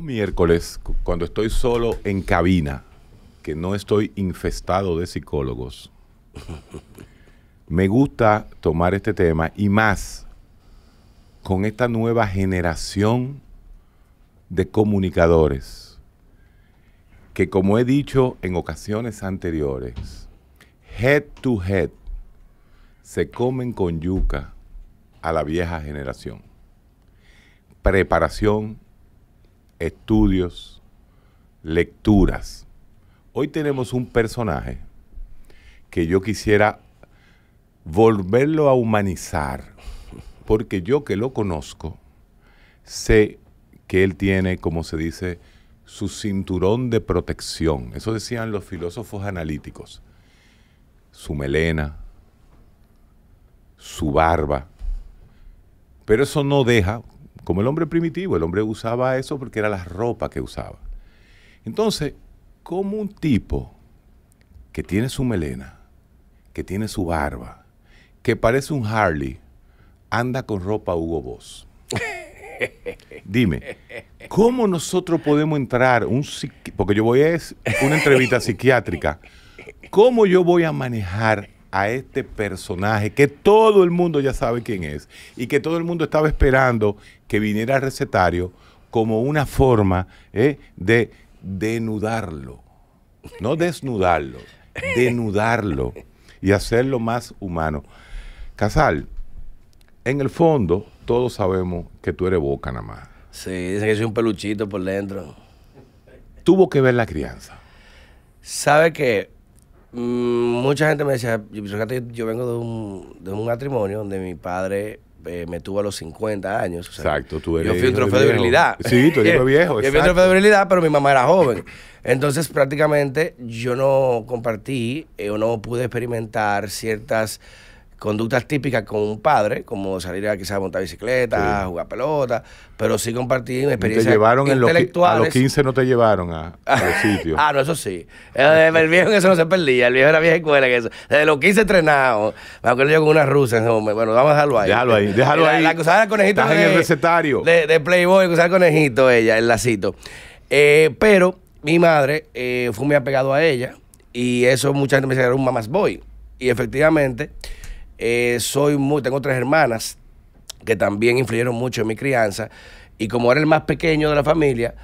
miércoles, cuando estoy solo en cabina, que no estoy infestado de psicólogos, me gusta tomar este tema y más con esta nueva generación de comunicadores, que como he dicho en ocasiones anteriores, head to head, se comen con yuca a la vieja generación. Preparación, estudios, lecturas. Hoy tenemos un personaje que yo quisiera volverlo a humanizar, porque yo que lo conozco, sé que él tiene, como se dice, su cinturón de protección. Eso decían los filósofos analíticos. Su melena, su barba. Pero eso no deja como el hombre primitivo. El hombre usaba eso porque era la ropa que usaba. Entonces, como un tipo que tiene su melena, que tiene su barba, que parece un Harley, anda con ropa Hugo Boss? Dime, ¿cómo nosotros podemos entrar un porque yo voy a una entrevista psiquiátrica? ¿Cómo yo voy a manejar a este personaje que todo el mundo ya sabe quién es y que todo el mundo estaba esperando que viniera al recetario como una forma eh, de denudarlo, no desnudarlo, denudarlo y hacerlo más humano. Casal, en el fondo todos sabemos que tú eres boca nada más. Sí, dice que soy un peluchito por dentro. Tuvo que ver la crianza. Sabe que Mm, mucha gente me decía, yo, vengo de un, matrimonio donde mi padre eh, me tuvo a los 50 años. exacto, Yo fui un trofeo de, virilidad. Sí, viejo. yo fui un trofeo de virilidad, pero mi mamá era joven. Entonces, prácticamente yo no compartí eh, o no pude experimentar ciertas conductas típicas con un padre, como salir a quizás montar bicicleta, jugar pelota, pero sí compartir experiencias experiencia. ¿Te llevaron los, a los 15 no te llevaron a, al sitio? ah, no, eso sí. Eh, el, viejo en eso no se perdía, el viejo era vieja escuela que eso. de los 15 entrenado, me acuerdo yo con una rusa en Bueno, vamos a dejarlo ahí. Déjalo ahí, eh, déjalo la, ahí. La, cosa del conejito. de, en el recetario. De, Playboy, usaba el conejito ella, el lacito. Eh, pero mi madre fue muy apegado a ella y eso mucha gente me decía era un mamás boy. Y efectivamente... Eh, soy muy, tengo tres hermanas que también influyeron mucho en mi crianza. Y como era el más pequeño de la familia,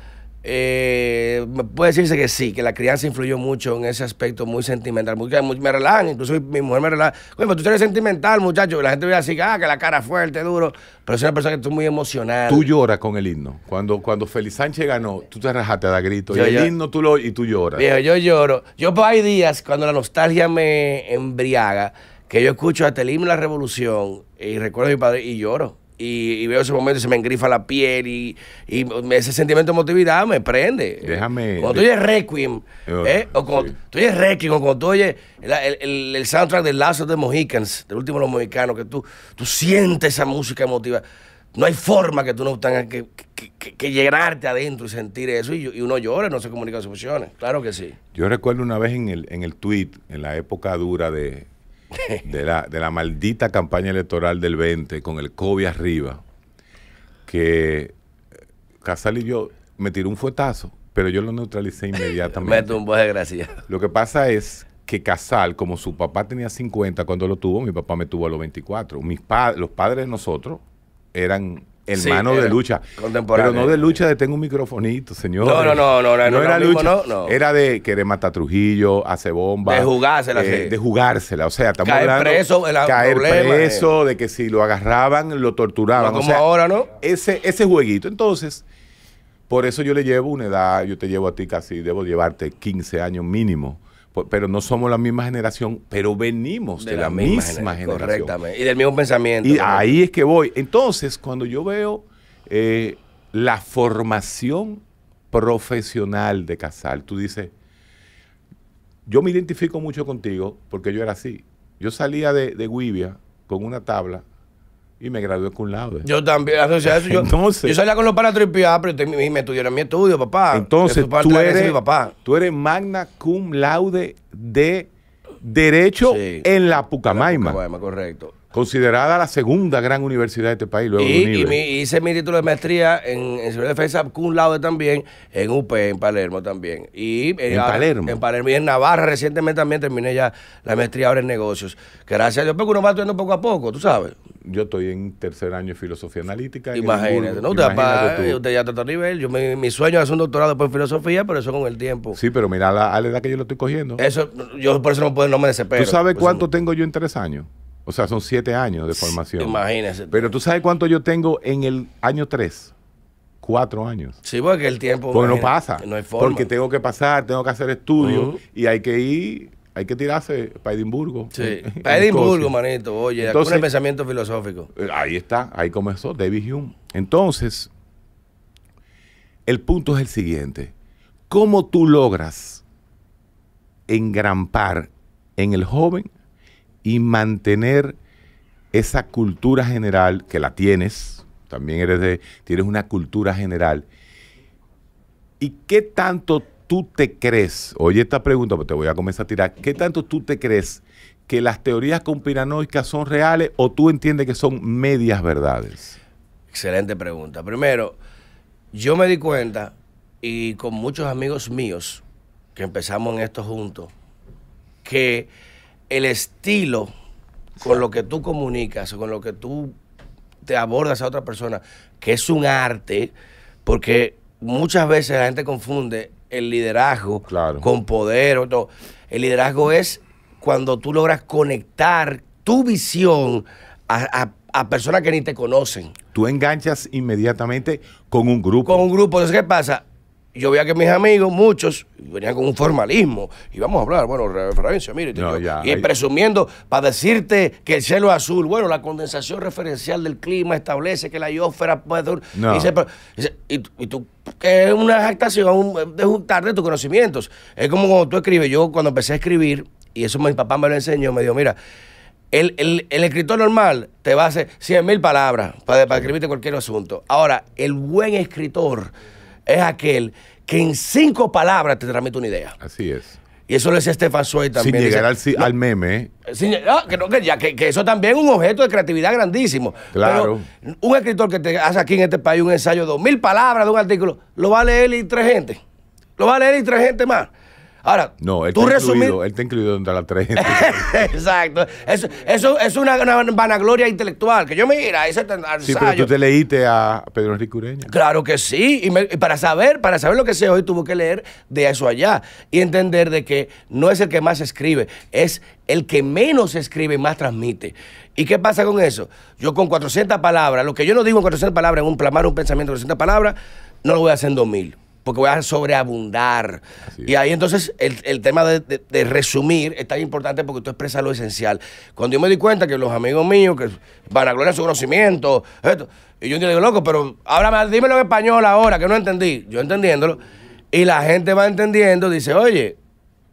eh, puede decirse que sí, que la crianza influyó mucho en ese aspecto muy sentimental. me relajan, incluso mi mujer me relaja. tú eres sentimental, muchacho. La gente ve así, ah, que la cara fuerte, duro. Pero es una persona que estoy muy emocionada Tú lloras con el himno. Cuando, cuando Feliz Sánchez ganó, tú te rajaste, da grito. y el himno tú lo y tú lloras. yo lloro. Yo, pues, hay días cuando la nostalgia me embriaga que yo escucho hasta el himno de la revolución y recuerdo a mi padre y lloro. Y, veo ese momento y se me engrifa la piel y, ese sentimiento de emotividad me prende. Déjame. Cuando oh, ¿eh? tú oyes Requiem, o cuando tú oyes Requiem, o cuando oyes el, el, soundtrack de Lazo de Mohicans, del último de los Mohicanos, que tú, tú sientes esa música emotiva. No hay forma que tú no tengas que, que, llenarte adentro y sentir eso. Y, uno llora, no se comunica sus emociones. Claro que sí. Yo recuerdo una vez en el, en el tweet, en la época dura de, de la, maldita campaña electoral del 20 con el COVID arriba, que Casal y yo me tiró un fuetazo, pero yo lo neutralicé inmediatamente. me de Lo que pasa es que Casal, como su papá tenía 50 cuando lo tuvo, mi papá me tuvo a los 24. Mis los padres de nosotros eran hermano mano de lucha. Pero no de lucha de tengo un microfonito, señor. No, no, no, no, era lucha. era de querer matar Trujillo, hace bomba. De jugársela, eh, De jugársela. O sea, estamos hablando. Preso, caer preso, eh. de que si lo agarraban, lo torturaban. como ahora, ¿no? Ese, ese jueguito. Entonces, por eso yo le llevo una edad, yo te llevo a ti casi, debo llevarte 15 años mínimo pero no somos la misma generación, pero venimos de, la, misma, generación. Correctamente. Y del mismo pensamiento. Y ahí es que voy. Entonces, cuando yo veo eh, la formación profesional de Casal, tú dices, yo me identifico mucho contigo porque yo era así. Yo salía de, de Guivia con una tabla y me gradué con laude. Yo también, entonces, yo, salía con los para pero me estudiaron en mi estudio, papá. Entonces, tú eres, eres magna cum laude de Derecho en la Pucamayma La correcto considerada la segunda gran universidad de este país. y, y hice mi título de maestría en, en defensa un lado también, en UP, en Palermo también. Y, eh, en Palermo. y en Navarra recientemente también terminé ya la maestría ahora en negocios. Gracias a Dios, porque uno va estudiando poco a poco, tú sabes. Yo estoy en tercer año en filosofía analítica. Imagínate, ¿no? Eh, usted, ya está a nivel. Yo, mi, sueño es un doctorado después en filosofía, pero eso con el tiempo. Sí, pero mira la, a la edad que yo lo estoy cogiendo. Eso, yo por eso no, puedo, no me desespero. ¿Tú sabes cuánto tengo yo en tres años? O sea, son siete años de formación. Imagínese. Pero tú sabes cuánto yo tengo en el año 3. Cuatro años. Sí, porque el tiempo. Porque no pasa. No hay Porque tengo que pasar, tengo que hacer estudios y hay que ir hay que tirarse para Edimburgo. Sí, para Edimburgo, manito. Oye, Entonces, el pensamiento filosófico. Eh, ahí está, ahí comenzó David Hume. Entonces, el punto es el siguiente. ¿Cómo tú logras engrampar en el joven y mantener esa cultura general que la tienes, también eres de, tienes una cultura general. ¿Y qué tanto tú te crees? Oye, esta pregunta, pues te voy a comenzar a tirar. ¿Qué tanto tú te crees que las teorías conspiranoicas son reales o tú entiendes que son medias verdades? Excelente pregunta. Primero, yo me di cuenta y con muchos amigos míos que empezamos en esto juntos, que el estilo con lo que tú comunicas, con lo que tú te abordas a otra persona, que es un arte, porque muchas veces la gente confunde el liderazgo con poder. O todo. El liderazgo es cuando tú logras conectar tu visión a, a, personas que ni te conocen. Tú enganchas inmediatamente con un grupo. Con un grupo. Entonces, ¿qué pasa? yo veía que mis amigos, muchos, venían con un formalismo. Y vamos a hablar, bueno, referencia, mire. y presumiendo para decirte que el cielo azul. Bueno, la condensación referencial del clima establece que la ionosfera puede... durar. Y, tú, que es una jactación de juntar de tus conocimientos. Es como cuando tú escribes. Yo cuando empecé a escribir, y eso mi papá me lo enseñó, me dijo, mira, el, escritor normal te va a hacer 100 mil palabras para, para escribirte cualquier asunto. Ahora, el buen escritor es aquel que en cinco palabras te transmite una idea. Así es. Y eso lo decía Estefan también. Sin llegar al, meme. que, ya, que, eso también es un objeto de creatividad grandísimo. Claro. un escritor que te hace aquí en este país un ensayo de dos mil palabras de un artículo, lo va a leer y tres gente. Lo va a leer y tres gente más. Ahora, no, él tú incluido, él está incluido las tres. Exacto. Eso, es una, una, vanagloria intelectual. Que yo mira, ese Sí, pero tú te leíste a Pedro Enrique Ureña. Claro que sí. Y, para saber, para saber lo que sé hoy, tuvo que leer de eso allá. Y entender de que no es el que más escribe, es el que menos escribe y más transmite. ¿Y qué pasa con eso? Yo con 400 palabras, lo que yo no digo en 400 palabras, en un plamar, un pensamiento de 400 palabras, no lo voy a hacer en 2000 porque voy a sobreabundar. Y ahí entonces el, tema de, resumir es tan importante porque tú expresas lo esencial. Cuando yo me di cuenta que los amigos míos que van a gloria su conocimiento, y yo digo, loco, pero háblame, dímelo en español ahora, que no entendí. Yo entendiéndolo. Y la gente va entendiendo, dice, oye,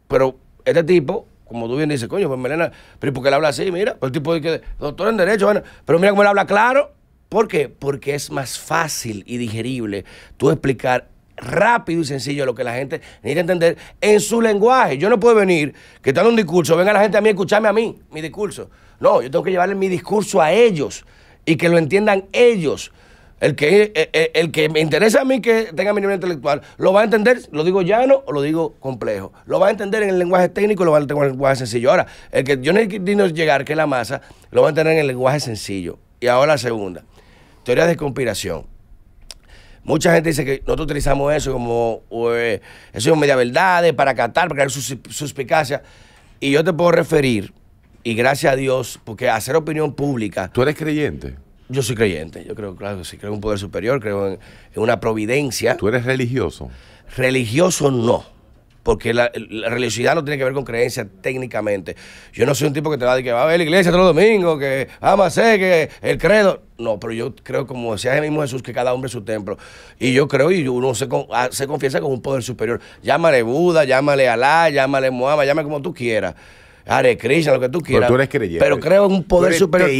pero este tipo, como tú bien dices, coño, pues Melena, pero ¿por qué él habla así? Mira, pues el tipo dice, doctor en Derecho, bueno, pero mira cómo él habla claro. ¿Por qué? Porque es más fácil y digerible tú explicar rápido y sencillo lo que la gente necesita entender en su lenguaje. Yo no puedo venir que está en un discurso, venga la gente a mí a escucharme a mí, mi discurso. No, yo tengo que llevarle mi discurso a ellos y que lo entiendan ellos. El que, eh, eh, eh, el, que me interesa a mí que tenga mi nivel intelectual, lo va a entender, lo digo llano o lo digo complejo. Lo va a entender en el lenguaje técnico, lo va a entender en el lenguaje sencillo. Ahora, el que yo necesito llegar, que es la masa, lo va a entender en el lenguaje sencillo. Y ahora la segunda, teoría de conspiración. Mucha gente dice que nosotros utilizamos eso como, pues, eso es media verdad para catar, para crear sus, suspicacia. Y yo te puedo referir, y gracias a Dios, porque hacer opinión pública. ¿Tú eres creyente? Yo soy creyente, yo creo, claro, sí, creo en un poder superior, creo en una providencia. ¿Tú eres religioso? Religioso no porque la, religiosidad no tiene que ver con creencia técnicamente. Yo no soy un tipo que te va a decir que va a ver la iglesia todos los domingos, que amase, que el credo. No, pero yo creo, como decía el mismo Jesús, que cada hombre es su templo. Y yo creo, y uno se, ah, se confiesa con un poder superior. Llámale Buda, llámale Alá, llámale Mohammed, llámale como tú quieras. Hare Krishna, lo que tú quieras. Pero tú eres creyente. Pero creo en un poder superior.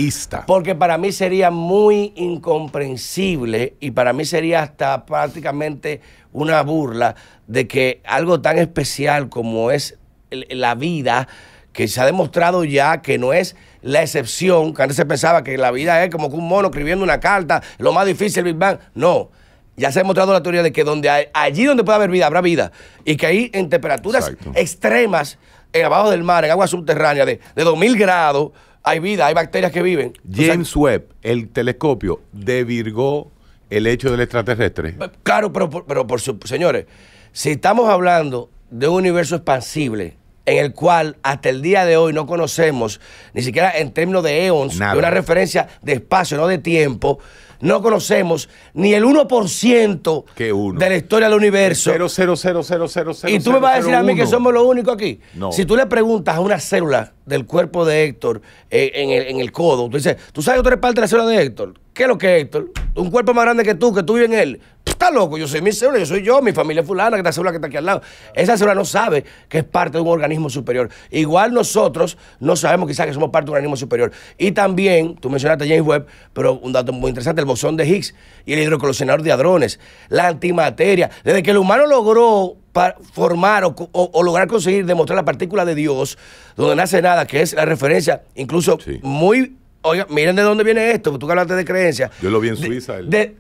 Porque para mí sería muy incomprensible y para mí sería hasta prácticamente una burla de que algo tan especial como es la vida, que se ha demostrado ya que no es la excepción, que antes se pensaba que la vida es como un mono escribiendo una carta, lo más difícil, Big Bang. No, ya se ha demostrado la teoría de que donde allí donde puede haber vida, habrá vida. Y que ahí en temperaturas extremas, en abajo del mar, en agua subterránea de, 2000 grados, hay vida, hay bacterias que viven. James Webb, el telescopio, de Virgo el hecho del extraterrestre. Claro, pero, pero por su, señores, si estamos hablando de un universo expansible, en el cual hasta el día de hoy no conocemos, ni siquiera en términos de eons, de una referencia de espacio, no de tiempo, no conocemos ni el 1%, de la historia del universo. 0.00000 Y tú me vas a decir a mí que somos los únicos aquí. Si tú le preguntas a una célula del cuerpo de Héctor eh, en, el, codo, tú dices, ¿tú sabes que tú eres parte de la célula de Héctor? ¿Qué es lo que es Héctor? Un cuerpo más grande que tú, que tú vives en él. Está loco, yo soy mi célula, yo soy yo, mi familia fulana, que es la célula que está aquí al lado. Esa célula no sabe que es parte de un organismo superior. Igual nosotros no sabemos quizás que somos parte de un organismo superior. Y también, tú mencionaste James Webb, pero un dato muy interesante, el bosón de Higgs y el hidrocolisionador de hadrones, la antimateria. Desde que el humano logró formar o, lograr conseguir demostrar la partícula de Dios, donde nace nada, que es la referencia, incluso muy Oiga, miren de dónde viene esto, tú que hablaste de creencia. Yo lo vi en Suiza. De,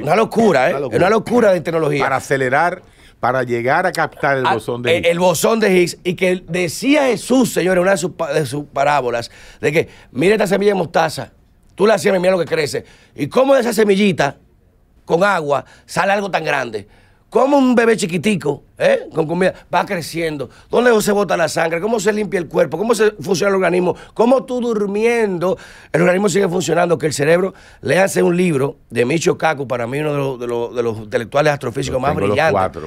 una locura, ¿eh? Una locura. una locura de tecnología. Para acelerar, para llegar a captar el ah, bosón de eh, Higgs. El, bosón de Higgs. Y que decía Jesús, señores, una de sus, de sus parábolas, de que, mire esta semilla de mostaza, Tú la semilla mira lo que crece. ¿Y cómo de esa semillita, con agua, sale algo tan grande? ¿Cómo un bebé chiquitico, eh, con comida, va creciendo? ¿Dónde se bota la sangre? ¿Cómo se limpia el cuerpo? ¿Cómo se funciona el organismo? ¿Cómo tú durmiendo el organismo sigue funcionando? Que el cerebro, le hace un libro de Micho Kaku, para mí uno de los, intelectuales astrofísicos más brillantes.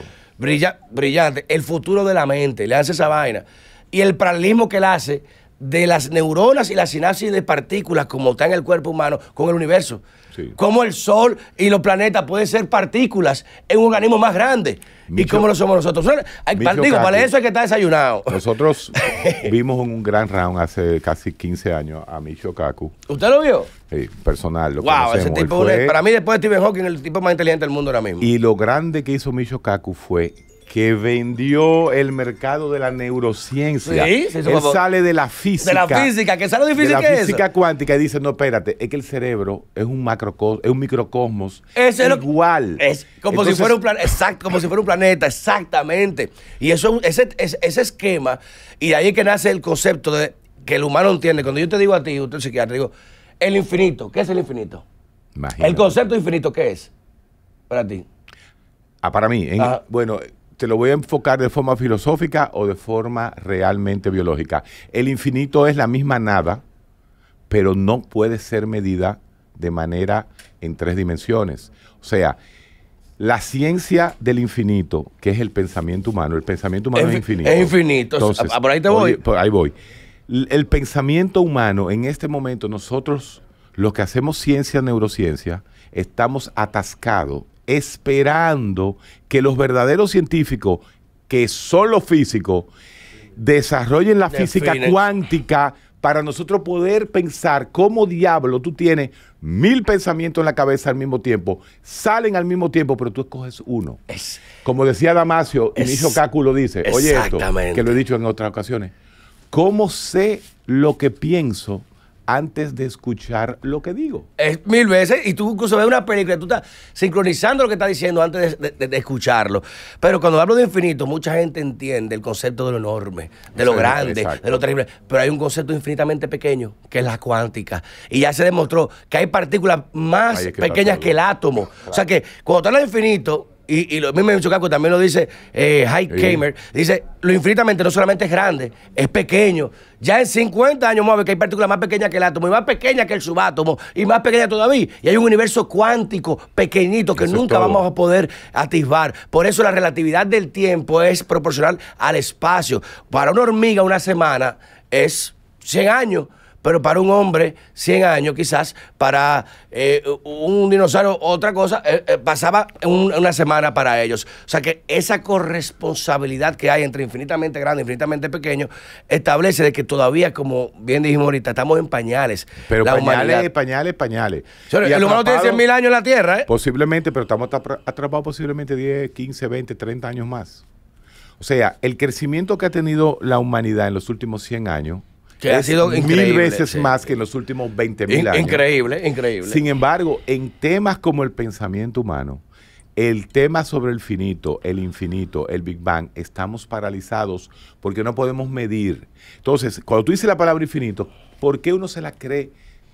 brillante, El futuro de la mente, le hace esa vaina. Y el paralismo que él hace de las neuronas y la sinapsis de partículas como está en el cuerpo humano con el universo. Como el Sol y los planetas pueden ser partículas en un organismo más grande. y como lo somos nosotros. Hay eh, para eso es que está desayunado. Nosotros vimos un gran round hace casi 15 años a Micho Kaku. ¿Usted lo vio? Sí, personal. Lo wow, ese tipo, para mí después de Stephen Hawking, el tipo más inteligente del mundo ahora mismo. Y lo grande que hizo Micho Kaku fue que vendió el mercado de la neurociencia. Sí, él sale de la física. De la física, que sabe lo difícil de la física cuántica y dice, no, espérate, es que el cerebro es un macrocosmos, es un microcosmos es igual. Es como si fuera un plan, como si fuera un planeta, exactamente. Y eso ese, ese, esquema, y ahí es que nace el concepto de que el humano entiende. Cuando yo te digo a ti, usted psiquiatra, digo, el infinito, ¿qué es el infinito? El concepto infinito, ¿qué es? Para ti. Ah, para mí. bueno, te este, lo voy a enfocar de forma filosófica o de forma realmente biológica. El infinito es la misma nada, pero no puede ser medida de manera en tres dimensiones. O sea, la ciencia del infinito, que es el pensamiento humano, el pensamiento humano es, infinito. Es infinito. Ah, por ahí te voy. Por ahí voy. El pensamiento humano, en este momento, nosotros, los que hacemos ciencia, neurociencia, estamos atascados esperando que los verdaderos científicos, que son los físicos, desarrollen la física cuántica para nosotros poder pensar cómo diablo tú tienes mil pensamientos en la cabeza al mismo tiempo, salen al mismo tiempo, pero tú escoges uno. Como decía Damasio, hijo Inicio lo dice, oye esto, que lo he dicho en otras ocasiones, ¿cómo sé lo que pienso antes de escuchar lo que digo. Es mil veces, y tú incluso ves una película, tú estás sincronizando lo que estás diciendo antes de, escucharlo. Pero cuando hablo de infinito, mucha gente entiende el concepto de lo enorme, de lo grande, de lo terrible. Pero hay un concepto infinitamente pequeño, que es la cuántica. Y ya se demostró que hay partículas más pequeñas que el átomo. O sea que cuando tú hablas de infinito, y, lo mismo Chocaco también lo dice eh, Kamer, dice, lo infinitamente no solamente es grande, es pequeño. Ya en 50 años vamos que hay partículas más pequeñas que el átomo, y más pequeña que el subátomo, y más pequeña todavía. Y hay un universo cuántico pequeñito que nunca vamos a poder atisbar. Por eso la relatividad del tiempo es proporcional al espacio. Para una hormiga una semana es 100 años pero para un hombre, 100 años quizás, para eh, un dinosaurio, otra cosa, eh, eh, pasaba una semana para ellos. O sea que esa corresponsabilidad que hay entre infinitamente grande e infinitamente pequeño establece de que todavía, como bien dijimos ahorita, estamos en pañales. Pero pañales, pañales, pañales, el humano tiene 100 mil años en la Tierra, ¿eh? Posiblemente, pero estamos atrapados posiblemente 10, 15, 20, 30 años más. O sea, el crecimiento que ha tenido la humanidad en los últimos 100 años que eh, ha sido mil veces más que en los últimos 20 mil años. Increíble, increíble. Sin embargo, en temas como el pensamiento humano, el tema sobre el finito, el infinito, el Big Bang, estamos paralizados porque no podemos medir. Entonces, cuando tú dices la palabra infinito, ¿por qué uno se la cree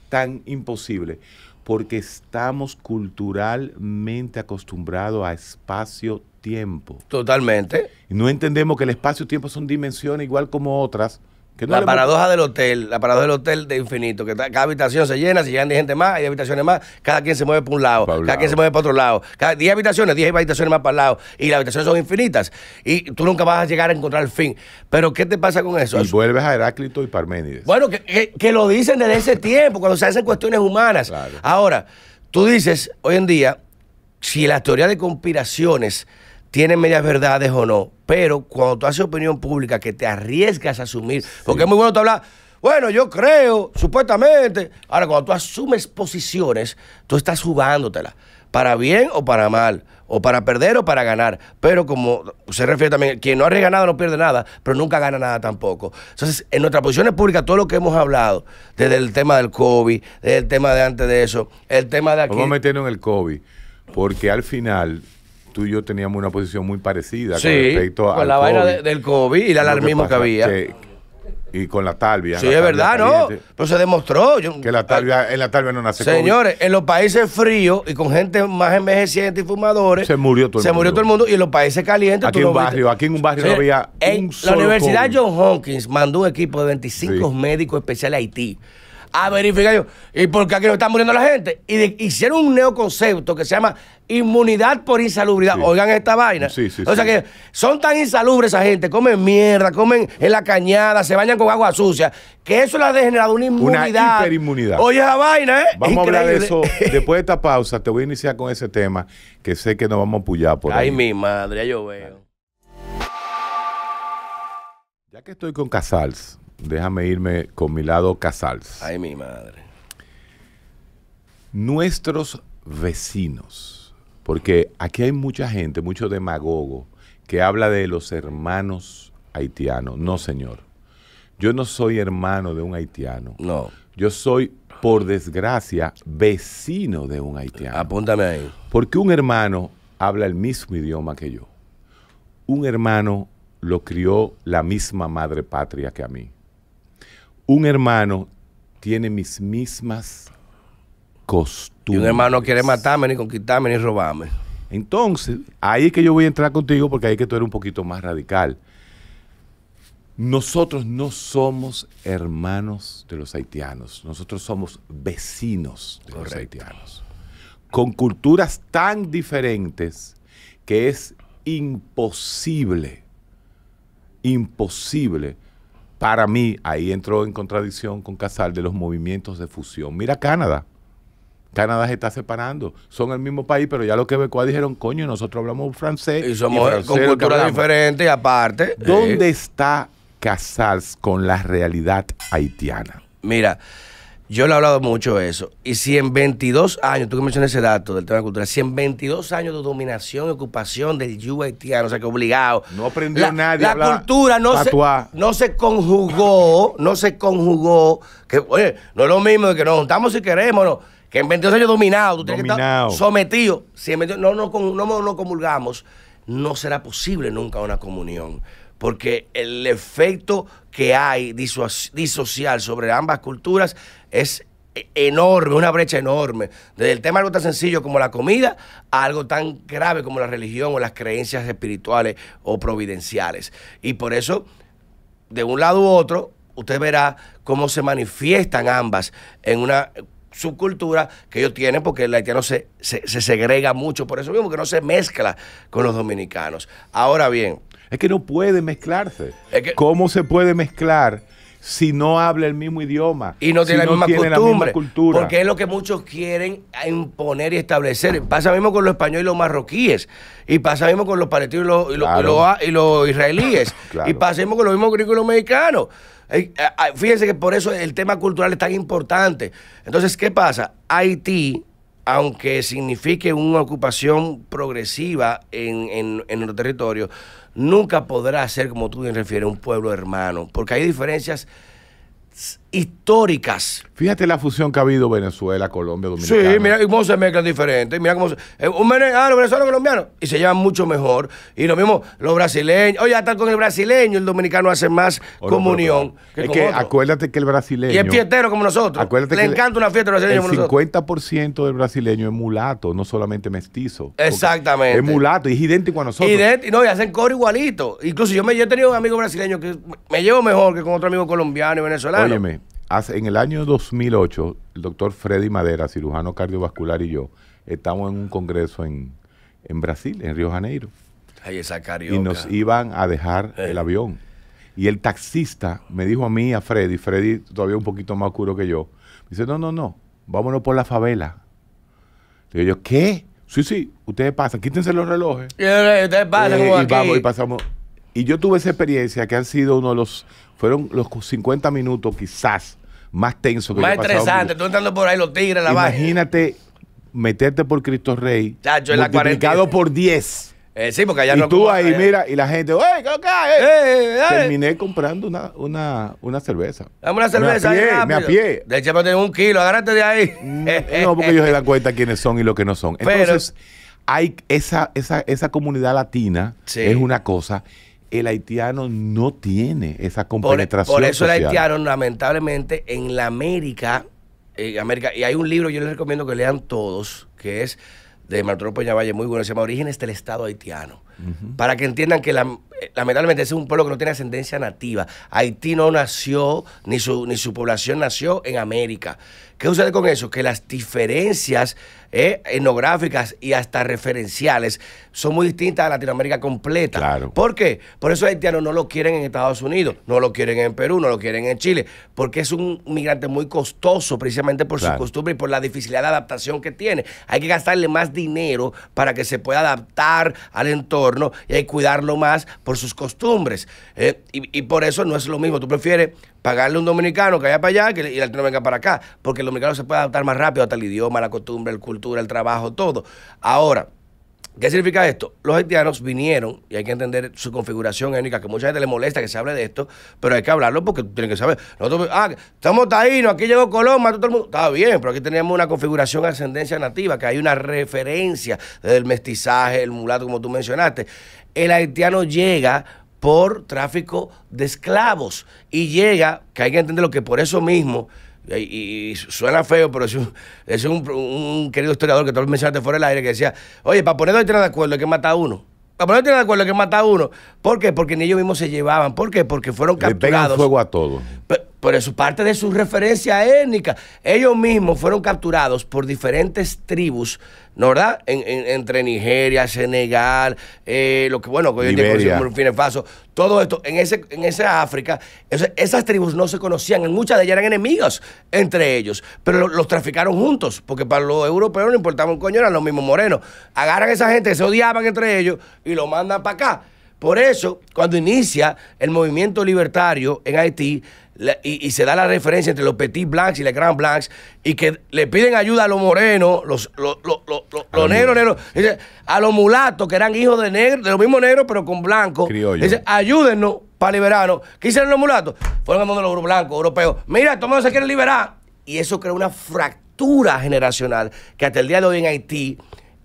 tan imposible? Porque estamos culturalmente acostumbrados a espacio-tiempo. Totalmente. No entendemos que el espacio-tiempo son dimensiones igual como otras la paradoja del hotel, la paradoja del hotel de infinito, que cada habitación se llena, si llegan de gente más, hay habitaciones más, cada quien se mueve por un lado, cada quien se mueve para otro lado, cada 10 habitaciones, 10 habitaciones más para el lado, y las habitaciones son infinitas, y tú nunca vas a llegar a encontrar el fin. Pero, ¿qué te pasa con eso? Y vuelves a Heráclito y Parménides. Bueno, que, lo dicen desde ese tiempo, cuando se hacen cuestiones humanas. Ahora, tú dices, hoy en día, si la teoría de conspiraciones tienen medias verdades o no, pero cuando tú haces opinión pública que te arriesgas a asumir, porque es muy bueno te hablar, bueno, yo creo, supuestamente. Ahora, cuando tú asumes posiciones, tú estás jugándotelas... para bien o para mal, o para perder o para ganar. Pero como se refiere también, quien no arriesga nada no pierde nada, pero nunca gana nada tampoco. Entonces, en nuestras posiciones públicas, todo lo que hemos hablado, desde el tema del COVID, desde el tema de antes de eso, el tema de aquí. Vamos a meternos en el COVID, porque al final tú y yo teníamos una posición muy parecida con respecto con la vaina del COVID y el alarmismo que, había. y con la talvia. Sí, es verdad, ¿no? Pero se demostró. que la talvia, ah, en la talvia no nace Señores, en los países fríos y con gente más envejeciente y fumadores. Se murió todo el mundo. Se murió todo el mundo. Y en los países calientes. Aquí, en, barrio, aquí en un barrio no había. En un la Universidad John Hopkins mandó un equipo de 25 médicos especiales a Haití a verificar yo, ¿y por qué aquí no están muriendo la gente? Y hicieron un neoconcepto que se llama inmunidad por insalubridad. Oigan esta vaina. Sí, sí, o sea que son tan insalubres esa gente, comen mierda, comen en la cañada, se bañan con agua sucia, que eso le ha degenerado una inmunidad. Una hiperinmunidad. Oye, esa vaina, ¿eh? Vamos a hablar de eso. Después de esta pausa, te voy a iniciar con ese tema que sé que nos vamos a apoyar por ahí. Ay, mi madre, ya yo veo. Ya que estoy con Casals, déjame irme con mi lado Casals. Ay, mi madre. Nuestros vecinos, porque aquí hay mucha gente, mucho demagogo, que habla de los hermanos haitianos. No, señor. Yo no soy hermano de un haitiano. No. Yo soy, por desgracia, vecino de un haitiano. Apúntame ahí. Porque un hermano habla el mismo idioma que yo. Un hermano lo crió la misma madre patria que a mí un hermano tiene mis mismas costumbres. Y un hermano quiere matarme, ni conquistarme, ni robarme. Entonces, ahí es que yo voy a entrar contigo porque ahí que tú eres un poquito más radical. Nosotros no somos hermanos de los haitianos, nosotros somos vecinos de los haitianos, con culturas tan diferentes que es imposible, imposible para mí, ahí entró en contradicción con Casal de los movimientos de fusión. Mira Canadá. Canadá se está separando. Son el mismo país, pero ya los quebecois dijeron, coño, nosotros hablamos francés. Y somos con cultura diferente y aparte. Eh. ¿Dónde está Casals con la realidad haitiana? Mira, yo le he hablado mucho de eso. Y si en 22 años, tú que mencionas ese dato del tema de cultura, si en 22 años de dominación y ocupación del yugo haitiano, o sea que obligado. No aprendió la, nadie. La cultura no se, no se conjugó, no se conjugó. Que, oye, no es lo mismo de que nos juntamos si queremos, no. Que en 22 años dominado, tú tienes que estar sometido. Si en 22, no, no, no, no, no comulgamos, no será posible nunca una comunión porque el efecto que hay disocial sobre ambas culturas es e-, enorme, una brecha enorme, desde el tema algo tan sencillo como la comida a algo tan grave como la religión o las creencias espirituales o providenciales. Y por eso, de un lado u otro, usted verá cómo se manifiestan ambas en una subcultura que ellos tienen, porque el haitiano se, se, se segrega mucho por eso mismo, que no se mezcla con los dominicanos. Ahora bien, es que no puede mezclarse. ¿Cómo se puede mezclar? si no habla el mismo idioma y no tiene, la, misma costumbre. cultura. Porque es lo que muchos quieren imponer y establecer. Pasa mismo con los españoles y los marroquíes. Y pasa mismo con los palestinos y los, israelíes. Y pasa mismo con los mismos gringos y los mexicanos. Fíjense que por eso el tema cultural es tan importante. Entonces, ¿qué pasa? Haití, aunque signifique una ocupación progresiva en, nuestro en territorio, nunca podrá ser, como tú bien refieres, un pueblo hermano, porque hay diferencias históricas. Fíjate la fusión que ha habido Venezuela, Colombia, Dominicana. Sí, mira cómo se mezclan diferentes. Mira cómo se, eh, un venezolano, ah, venezolano, colombiano. Y se llevan mucho mejor. Y lo mismo los brasileños. Oye, hasta con el brasileño el dominicano hace más comunión. que acuérdate que el brasileño. Y es fiestero como nosotros. Le encanta una fiesta brasileña como nosotros. El 50% del brasileño es mulato, no solamente mestizo. Exactamente. Es mulato y es idéntico a nosotros. no, y hacen coro igualito. Incluso yo, me, yo he tenido un amigo brasileño que me llevo mejor que con otro amigo colombiano y venezolano. Óyeme, en el año 2008, el doctor Freddy Madera, cirujano cardiovascular, y yo estamos en un congreso en, Brasil, en Río Janeiro. Ay, esa carioca. Y nos iban a dejar eh. el avión. Y el taxista me dijo a mí, a Freddy, Freddy todavía un poquito más oscuro que yo, me dice, no, no, no, vámonos por la favela. Digo yo, ¿qué? Sí, sí, ustedes pasan, quítense los relojes. Eh, ustedes pasan eh, vamos, y pasamos. Y yo tuve esa experiencia que han sido uno de los fueron los 50 minutos quizás más tensos que Más yo he estresante, tú entrando por ahí los tigres, la vaina. Imagínate meterte por Cristo Rey. Chacho, multiplicado por 10. Eh, sí, porque allá y tú ahí, mira, y la gente, ¡Ey, qué eh, eh, eh, Terminé comprando una, una, una cerveza. Dame una cerveza. Me apié, ahí, De hecho, tengo un kilo, agárrate de ahí. Mm, no, porque ellos se dan cuenta quiénes son y lo que no son. Entonces, hay esa, esa, esa comunidad latina es una cosa el haitiano no tiene esa e-, compenetración. Por, por eso el haitiano, lamentablemente, en la América, América, y hay un libro, yo les recomiendo que lean todos, que es de Martín Peñavalle, muy bueno, se llama Orígenes del Estado Haitiano para que entiendan que lamentablemente es un pueblo que no tiene ascendencia nativa. Haití no nació, ni su, ni su población nació en América. ¿Qué sucede con eso? Que las diferencias eh, etnográficas y hasta referenciales son muy distintas a Latinoamérica completa. Claro. ¿Por qué? Por eso Haitiano haitianos no lo quieren en Estados Unidos, no lo quieren en Perú, no lo quieren en Chile, porque es un migrante muy costoso precisamente por su costumbre y por la dificultad de adaptación que tiene. Hay que gastarle más dinero para que se pueda adaptar al entorno y hay que cuidarlo más por sus costumbres. ¿eh? y, por eso no es lo mismo. Tú prefieres pagarle a un dominicano que vaya para allá que el otro venga para acá, porque el dominicano se puede adaptar más rápido A tal idioma, la costumbre, la cultura, el trabajo, todo. Ahora, ¿Qué significa esto? Los haitianos vinieron, y hay que entender su configuración étnica, que mucha gente le molesta que se hable de esto, pero hay que hablarlo porque tienen que saber. Nosotros, ah, estamos taínos, aquí llegó Colón, todo el mundo. Está bien, pero aquí teníamos una configuración ascendencia nativa, que hay una referencia del mestizaje, el mulato, como tú mencionaste. El haitiano llega por tráfico de esclavos y llega, que hay que entender lo que por eso mismo y, suena feo, pero es un, es un, querido historiador que tú mencionaste fuera del aire que decía, oye, para poner tener de acuerdo hay que matar a uno. Para poner de acuerdo hay que matar a uno. ¿Por qué? Porque ni ellos mismos se llevaban. ¿Por qué? Porque fueron capturados. Le fuego a todo. Pero, pero eso parte de su referencia étnica. Ellos mismos fueron capturados por diferentes tribus, ¿no verdad? En, en, entre Nigeria, Senegal, eh, lo que bueno, que hoy en todo esto, en ese, en esa África, esas, tribus no se conocían, muchas de ellas eran enemigas entre ellos, pero los, traficaron juntos, porque para los europeos no importaba un coño, eran los mismos morenos. Agarran a esa gente, se odiaban entre ellos y lo mandan para acá. Por eso, cuando inicia el movimiento libertario en Haití y, se da la referencia entre los petit blancs y los grand blancs y que le piden ayuda a los morenos, los, los, negros, a los mulatos que eran hijos de negros, de los mismos negros pero con blancos, dice, ayúdennos para liberarnos. ¿Qué hicieron los mulatos? Fueron a donde los blancos, europeos. Mira, todos se quiere liberar. Y eso creó una fractura generacional que hasta el día de hoy en Haití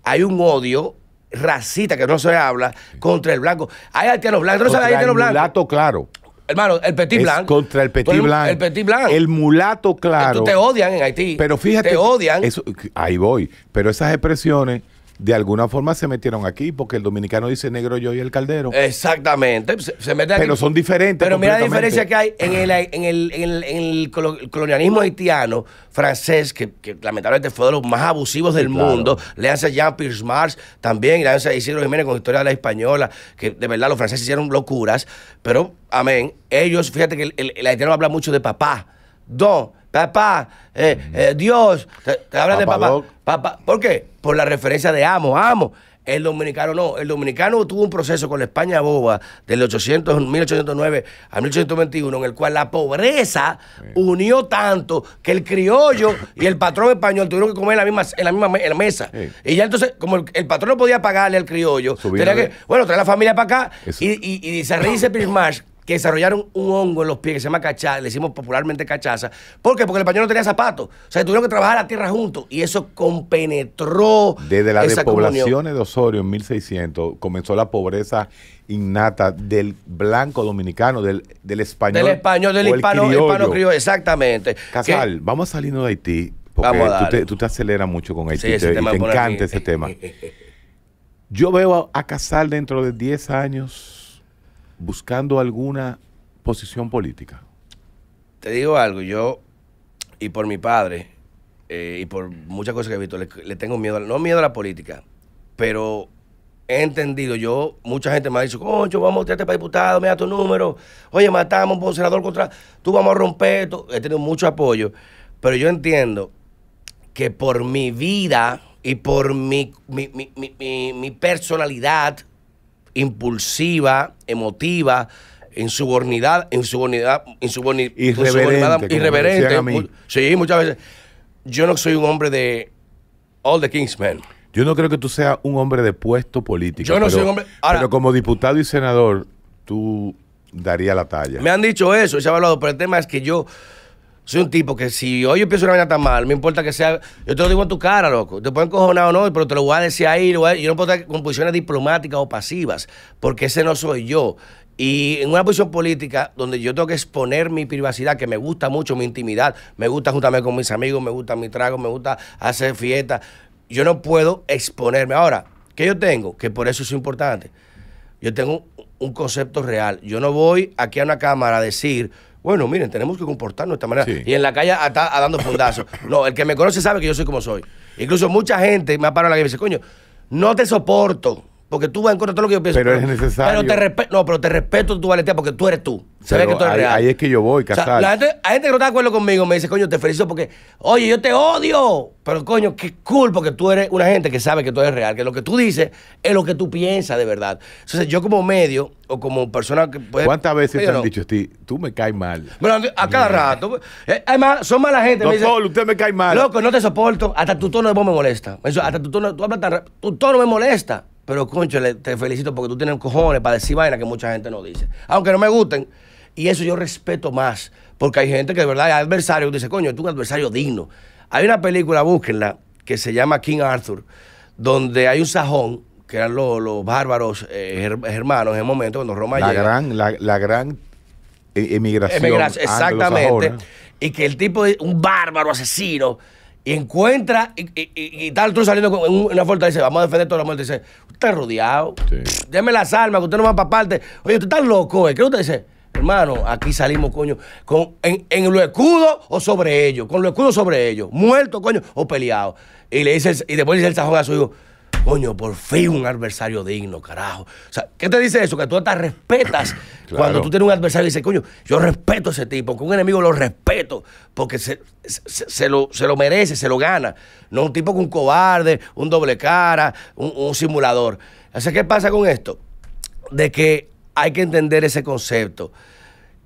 hay un odio racista que no se habla contra el blanco. Hay haitianos blancos, no blancos. el blancos. Mulato claro. Hermano, el petit blanc. contra el petit blanc. El petit El mulato claro. te odian en Haití. Pero fíjate. Te odian. Eso, ahí voy. Pero esas expresiones de alguna forma se metieron aquí, porque el dominicano dice negro yo y el caldero. Exactamente. Se, pero son diferentes. Pero mira la diferencia que hay en el, colonialismo haitiano francés, que, lamentablemente fue de los más abusivos del mundo. Le hace Jean Pierre Mars también, le a Isidro Jiménez con Historia de la Española, que de verdad los franceses hicieron locuras. Pero, amén, ellos, fíjate que el, el haitiano habla mucho de papá. Don, papá, eh, eh, Dios, te, de papá. ¿por qué? Por la referencia de amo, amo. El dominicano no. El dominicano tuvo un proceso con la España boba del 800, 1809 a 1821 en el cual la pobreza unió tanto que el criollo y el patrón español tuvieron que comer en la misma, en la misma mesa. Y ya entonces, como el, patrón no podía pagarle al criollo, tenía que, bueno, traer la familia para acá y, y, y se ríe que desarrollaron un hongo en los pies que se llama cachaza, le decimos popularmente cachaza. ¿Por qué? Porque el español no tenía zapatos. O sea, tuvieron que trabajar la tierra juntos y eso compenetró. Desde las despoblaciones de Osorio en 1600 comenzó la pobreza innata del blanco dominicano, del, del español. Del español, del hispano, criollo. exactamente. Casal, vamos saliendo de Haití, porque tú te, tú aceleras mucho con Haití te, encanta ese tema. Yo veo a, a Casal dentro de 10 años buscando alguna posición política? Te digo algo, yo, y por mi padre, eh, y por muchas cosas que he visto, le, tengo miedo, no miedo a la política, pero he entendido, yo, mucha gente me ha dicho, concho, vamos a votarte este para diputado, da tu número, oye, matamos un senador contra, tú vamos a romper, he tenido mucho apoyo, pero yo entiendo que por mi vida y por mi, mi, mi, mi personalidad, impulsiva, emotiva, en subornidad en irreverente. irreverente sí, muchas veces. Yo no soy un hombre de all the Kingsmen. Yo no creo que tú seas un hombre de puesto político. Yo no pero, soy un hombre. pero como diputado y senador, tú darías la talla. Me han dicho eso, se ha hablado, pero el tema es que yo soy un tipo que si hoy yo empiezo una mañana tan mal, me importa que sea. Yo te lo digo en tu cara, loco. Te pueden encojonar o no, pero te lo voy a decir ahí. Yo no puedo estar con posiciones diplomáticas o pasivas, porque ese no soy yo. Y en una posición política donde yo tengo que exponer mi privacidad, que me gusta mucho mi intimidad, me gusta juntarme con mis amigos, me gusta mi trago, me gusta hacer fiestas. Yo no puedo exponerme. Ahora, ¿qué yo tengo? Que por eso es importante. Yo tengo un concepto real. Yo no voy aquí a una cámara a decir bueno, miren, tenemos que comportarnos de esta manera. Y en la calle a, dando fundazos. No, el que me conoce sabe que yo soy como soy. Incluso mucha gente me ha parado la que y dice, coño, no te soporto porque tú vas en contra de todo lo que yo pienso. Pero, es necesario. Pero te respeto, no, pero te respeto tu valentía porque tú eres tú. ve que tú eres ahí, real. Ahí es que yo voy, Casado. O gente, que no está de acuerdo conmigo me dice, coño, te felicito porque, oye, yo te odio. Pero coño, qué cool, porque tú eres una gente que sabe que tú eres real, que lo que tú dices es lo que tú piensas de verdad. Entonces, yo como medio o como persona que puede, ¿Cuántas veces te han dicho a ti, tú me caes mal? Bueno, a cada rato. Eh, son mala gente. no me usted me cae mal. Loco, no te soporto. Hasta tu tono de voz me molesta. Hasta tu tono, tú hablas tan, Tu tono me molesta. Pero, concho, te felicito porque tú tienes cojones para decir vainas que mucha gente no dice. Aunque no me gusten. Y eso yo respeto más. Porque hay gente que de verdad, es adversario. que dice, coño, tú un adversario digno. Hay una película, búsquenla, que se llama King Arthur, donde hay un sajón, que eran los, bárbaros eh, hermanos en el momento cuando Roma la Gran, la, gran eh, emigración. emigración exactamente. Y que el tipo, un bárbaro asesino, y encuentra y, tal, tú saliendo con en una dice, vamos a defender toda la muerte. Dice, usted está rodeado, sí. las armas, que usted no va para parte. Oye, usted está loco, ¿eh? ¿Qué usted dice? Hermano, aquí salimos, coño, con, en, los escudos o sobre ellos, con los escudos sobre ellos, muerto coño, o peleado Y le dice, y después le dice el sajón a su hijo, coño, por fin un adversario digno, carajo. O sea, ¿qué te dice eso? Que tú hasta respetas cuando tú tienes un adversario y dices, coño, yo respeto a ese tipo, que un enemigo lo respeto, porque se, lo, merece, se lo gana. No un tipo con un cobarde, un doble cara, un, simulador. O sea, ¿qué pasa con esto? De que hay que entender ese concepto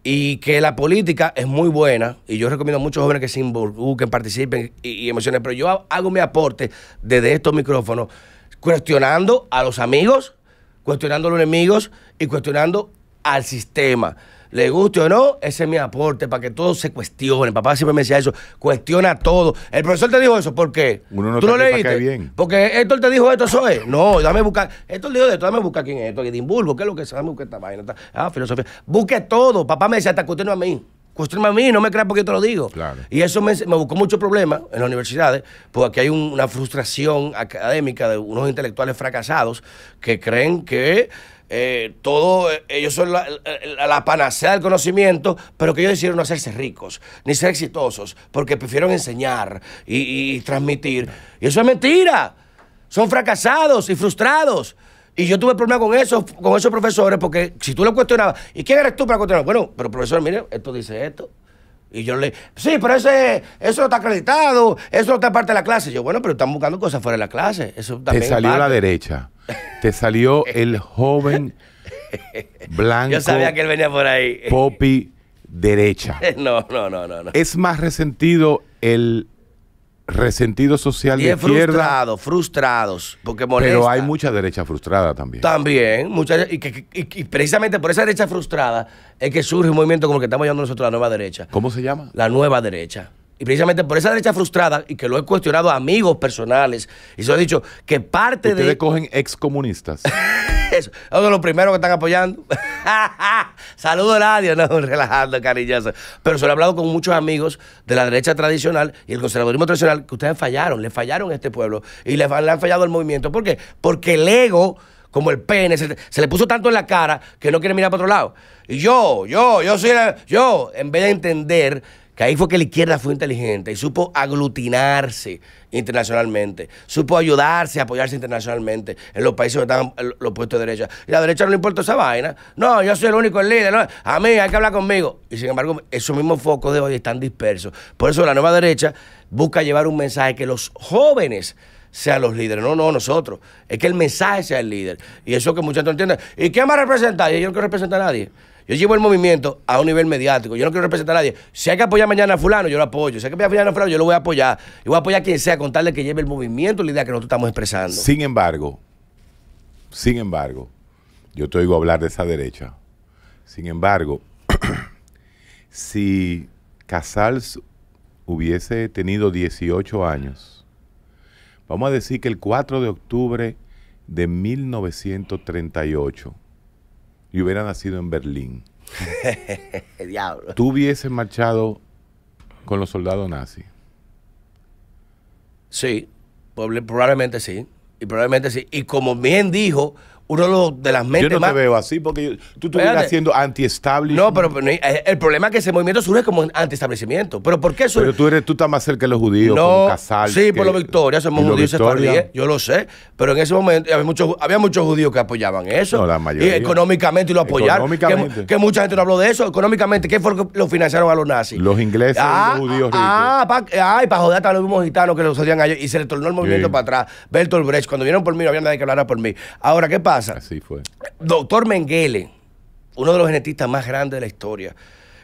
y que la política es muy buena y yo recomiendo a muchos jóvenes que se involucren, participen y emocionen, pero yo hago mi aporte desde estos micrófonos cuestionando a los amigos, cuestionando a los enemigos y cuestionando al sistema. Le guste o no, ese es mi aporte para que todo se cuestione. Papá siempre me decía eso, cuestiona todo. El profesor te dijo eso, ¿por qué? Uno no ¿Tú lo leíste? Bien. Porque Héctor te dijo esto, eso es. No, dame buscar. Héctor dijo esto, dame buscar quién es esto, Edimburgo, ¿qué es lo que se dame buscar esta vaina? Ah, filosofía. Busque todo. Papá me decía, hasta cuestiona a mí cuestión a mí, no me creas porque te lo digo. Y eso me, buscó mucho problema en las universidades, porque aquí hay una frustración académica de unos intelectuales fracasados que creen que eh, todo, eh, ellos son la, panacea del conocimiento, pero que ellos decidieron no hacerse ricos, ni ser exitosos, porque prefirieron enseñar y transmitir. Y eso es mentira. Son fracasados y frustrados. Y yo tuve problemas con esos, con esos profesores, porque si tú lo cuestionabas, ¿y quién eres tú para cuestionar? Bueno, pero profesor, mire, esto dice esto. Y yo le, sí, pero ese, eso no está acreditado, eso no está parte de la clase. yo, bueno, pero están buscando cosas fuera de la clase. Te salió la derecha. Te salió el joven blanco. Yo sabía que él venía por ahí. Poppy derecha. no, no, no, no. Es más resentido el resentido social y de Frustrados, frustrados, porque molesta. Pero hay mucha derecha frustrada también. También, mucha, y, que, y, precisamente por esa derecha frustrada es que surge un movimiento como el que estamos llamando nosotros la nueva derecha. ¿Cómo se llama? La nueva derecha. Y precisamente por esa derecha frustrada, y que lo he cuestionado a amigos personales, y se lo he dicho, que parte de... Ustedes cogen excomunistas. Eso, son los primeros primeros que están apoyando. Saludos, nadie, No, relajando, cariñoso. Pero se lo he hablado con muchos amigos de la derecha tradicional y el conservadurismo tradicional, que ustedes fallaron, le fallaron a este pueblo y le, han fallado al movimiento. ¿Por qué? Porque el ego como el pene, se, le puso tanto en la cara que no quiere mirar para otro lado. Y yo, yo, yo soy, yo, en vez de entender que ahí fue que la izquierda fue inteligente y supo aglutinarse internacionalmente, supo ayudarse, apoyarse internacionalmente en los países donde estaban los puestos de derecha. Y la derecha no le importa esa vaina. No, yo soy el único líder. a mí hay que hablar conmigo. Y sin embargo, esos mismos focos de hoy están dispersos. Por eso la nueva derecha busca llevar un mensaje que los jóvenes sean los líderes. No, no, nosotros. Es que el mensaje sea el líder. Y eso que muchos no entienden. ¿Y quién va a representar? Yo no quiero representar a nadie. Yo llevo el movimiento a un nivel mediático. Yo no quiero representar a nadie. Si hay que apoyar mañana a fulano, yo lo apoyo. Si hay que apoyar a fulano, yo lo voy a apoyar. Yo voy a apoyar a quien sea con tal de que lleve el movimiento, la idea que nosotros estamos expresando. Sin embargo, sin embargo, yo te oigo hablar de esa derecha. Sin embargo, si Casals hubiese tenido 18 años, vamos a decir que el 4 de octubre de 1938, y hubiera nacido en Berlín, Diablo. tú hubieses marchado con los soldados nazis. Sí, probablemente sí. Y probablemente sí. Y como bien dijo uno de, las mentes Yo no te veo así porque tú estuvieras haciendo anti-establishment. No, pero, eh, el problema es que ese movimiento surge como anti-establecimiento. ¿Pero por qué surge? Pero tú, eres, tú estás más cerca de los judíos, no, con Sí, por la victoria, somos judíos victoria. yo lo sé. Pero en ese momento había muchos, había muchos judíos que apoyaban eso. No, la mayoría. Y económicamente y lo apoyaron. Que, que, mucha gente no habló de eso. Económicamente, ¿qué fue lo que lo financiaron a los nazis? Los ingleses los ah, judíos ricos. Ah, para joder hasta los mismos gitanos que lo odian a ellos. Y se retornó el movimiento para atrás. Bertolt Brecht, cuando vieron por mí, no había nadie que hablara por mí. Ahora, ¿qué pasa? Así fue. Doctor Mengele, uno de los genetistas más grandes de la historia.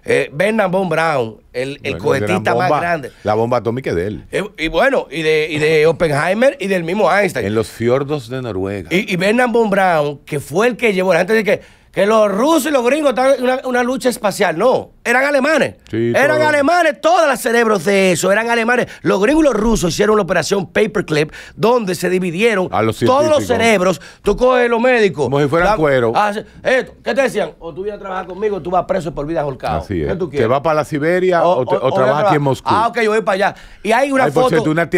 Eh, Bernard von Brown, el, el cohetista más grande. La bomba atómica de él. Eh, y bueno, y de, de, Oppenheimer y del mismo Einstein. En los fiordos de Noruega. Y, Bernard von Brown, que fue el que llevó, la gente que, los rusos y los gringos estaban en una, una lucha espacial. No, eran alemanes. eran alemanes, todos los cerebros de eso, eran alemanes. Los gringos los rusos hicieron la operación Paperclip, donde se dividieron todos los cerebros. Tú coges los médicos. Como si fueran la, cuero. Ah, ¿Qué te decían? O tú vienes a trabajar conmigo, tú vas preso por vida holcado. Así ¿Qué tú quieres? ¿Te vas para la Siberia o, trabajas aquí en Moscú? Ah, ok, yo voy para allá. Y hay una foto. Por una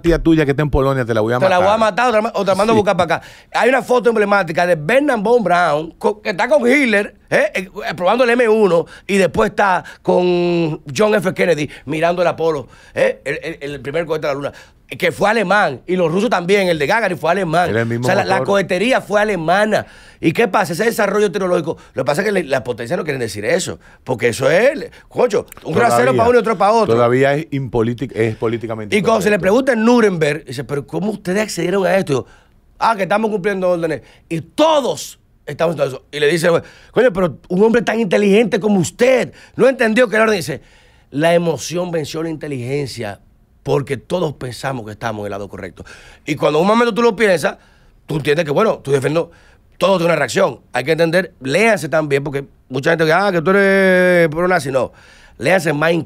tía, tuya que está en Polonia, te la voy a matar. Te la voy a matar o te, la mando a buscar para acá. Hay una foto emblemática de Bernard von Brown, que está con Hitler ¿Eh? Eh, ¿eh? probando el M1 y después está con John F. Kennedy mirando el Apolo, ¿eh? el, primer cohete de la Luna, que fue alemán, y los rusos también, el de Gagarin fue alemán. o sea, la, cohetería fue alemana. ¿Y qué pasa? Ese desarrollo tecnológico, lo que pasa es que las potencias no quieren decir eso, porque eso es, cocho, un rasero para uno y otro para otro. Todavía es, es políticamente. Y cuando se le pregunta en Nuremberg, dice, pero ¿cómo ustedes accedieron a esto? ah, que estamos cumpliendo órdenes. Y todos Estamos en eso. Y le dice, coño, pero un hombre tan inteligente como usted no entendió que la orden. Dice, la emoción venció la inteligencia porque todos pensamos que estamos en el lado correcto. Y cuando un momento tú lo piensas, tú entiendes que, bueno, tú defiendo, todo tiene una reacción. Hay que entender, léanse también, porque mucha gente que, ah, que tú eres pro nazi. No, léanse Mein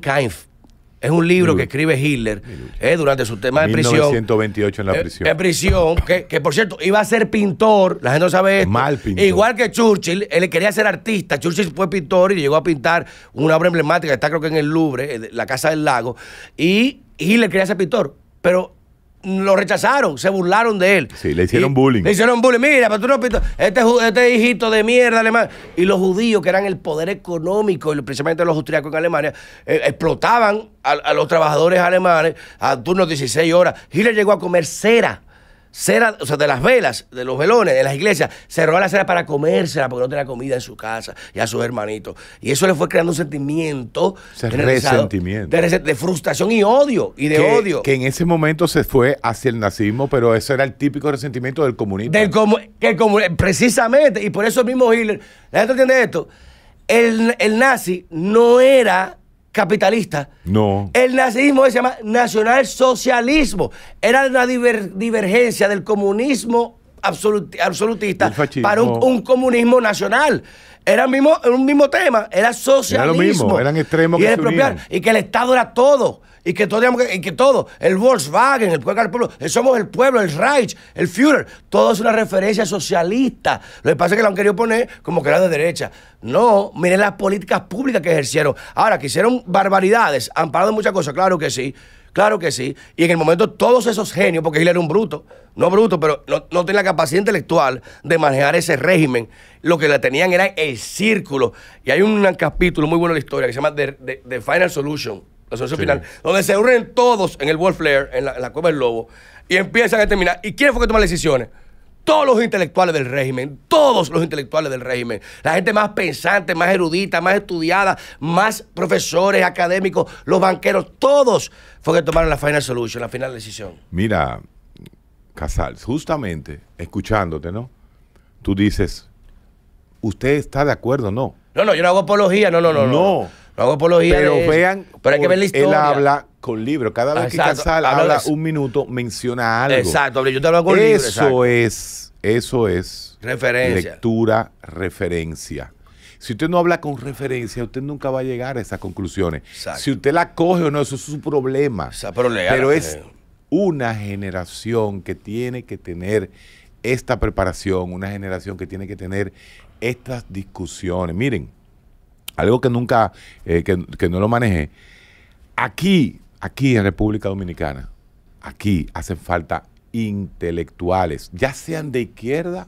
es un libro que escribe Hitler eh, durante su tema de prisión. 1928 en la eh, prisión. en prisión, que, por cierto iba a ser pintor, la gente no sabe esto. Mal pintor. Igual que Churchill, él quería ser artista. Churchill fue pintor y llegó a pintar una obra emblemática que está creo que en el Louvre, eh, la Casa del Lago. Y Hitler quería ser pintor, pero lo rechazaron, se burlaron de él. Sí, le hicieron bullying. Le hicieron bullying. Mira, pero tú no este, este hijito de mierda alemán. Y los judíos, que eran el poder económico, y precisamente los austriacos en Alemania, eh, explotaban a, a, los trabajadores alemanes a turnos 16 horas. Hitler llegó a comer cera cera, o sea, de las velas, de los velones, de las iglesias, cerró la cera para comérsela porque no tenía comida en su casa y a sus hermanitos. Y eso le fue creando un sentimiento resentimiento. De, frustración y odio, y de odio. Que en ese momento se fue hacia el nazismo, pero eso era el típico resentimiento del comunismo. que precisamente, y por eso mismo Hitler, la gente entiende esto, el, el nazi no era capitalista. No. El nazismo se llama nacionalsocialismo. Era una divergencia del comunismo absolutista para un, comunismo nacional. Era un mismo, tema, era socialismo. Era lo mismo, eran extremos y que Y que el Estado era todo y que, todo, el Volkswagen, el pueblo del eh, pueblo, somos el pueblo, el Reich, el Führer, todo es una referencia socialista. Lo que pasa es que lo han querido poner como que era de derecha. No, miren las políticas públicas que ejercieron. Ahora, que hicieron barbaridades, han parado muchas cosas, claro que sí. Claro que sí. Y en el momento todos esos genios, porque Hitler era un bruto, no bruto, pero no, tenía la capacidad intelectual de manejar ese régimen. Lo que la tenían era el círculo. Y hay un capítulo muy bueno de la historia que se llama The Final Solution, la solución final, donde se unen todos en el World Flair, en la, Cueva del Lobo, y empiezan a determinar, ¿Y quién fue que tomó las decisiones? Todos los intelectuales del régimen, todos los intelectuales del régimen, la gente más pensante, más erudita, más estudiada, más profesores académicos, los banqueros, todos fue que tomaron la final solution, la final decisión. Mira, Casals, justamente escuchándote, ¿no? Tú dices, ¿usted está de acuerdo o no? No, no, yo no hago apología, no, no. No, no. Pero vean, pero que Él habla con libro. Cada vez que Casal habla, un minuto, menciona algo. Exacto, yo te hablo con libro. Eso es, eso es. Referencia. Lectura, referencia. Si usted no habla con referencia, usted nunca va a llegar a esas conclusiones. Si usted la coge o no, eso es su problema. pero, eh. es una generación que tiene que tener esta preparación, una generación que tiene que tener estas discusiones. Miren, algo que nunca, eh, que, no lo manejé. Aquí, aquí en República Dominicana, aquí hacen falta intelectuales, ya sean de izquierda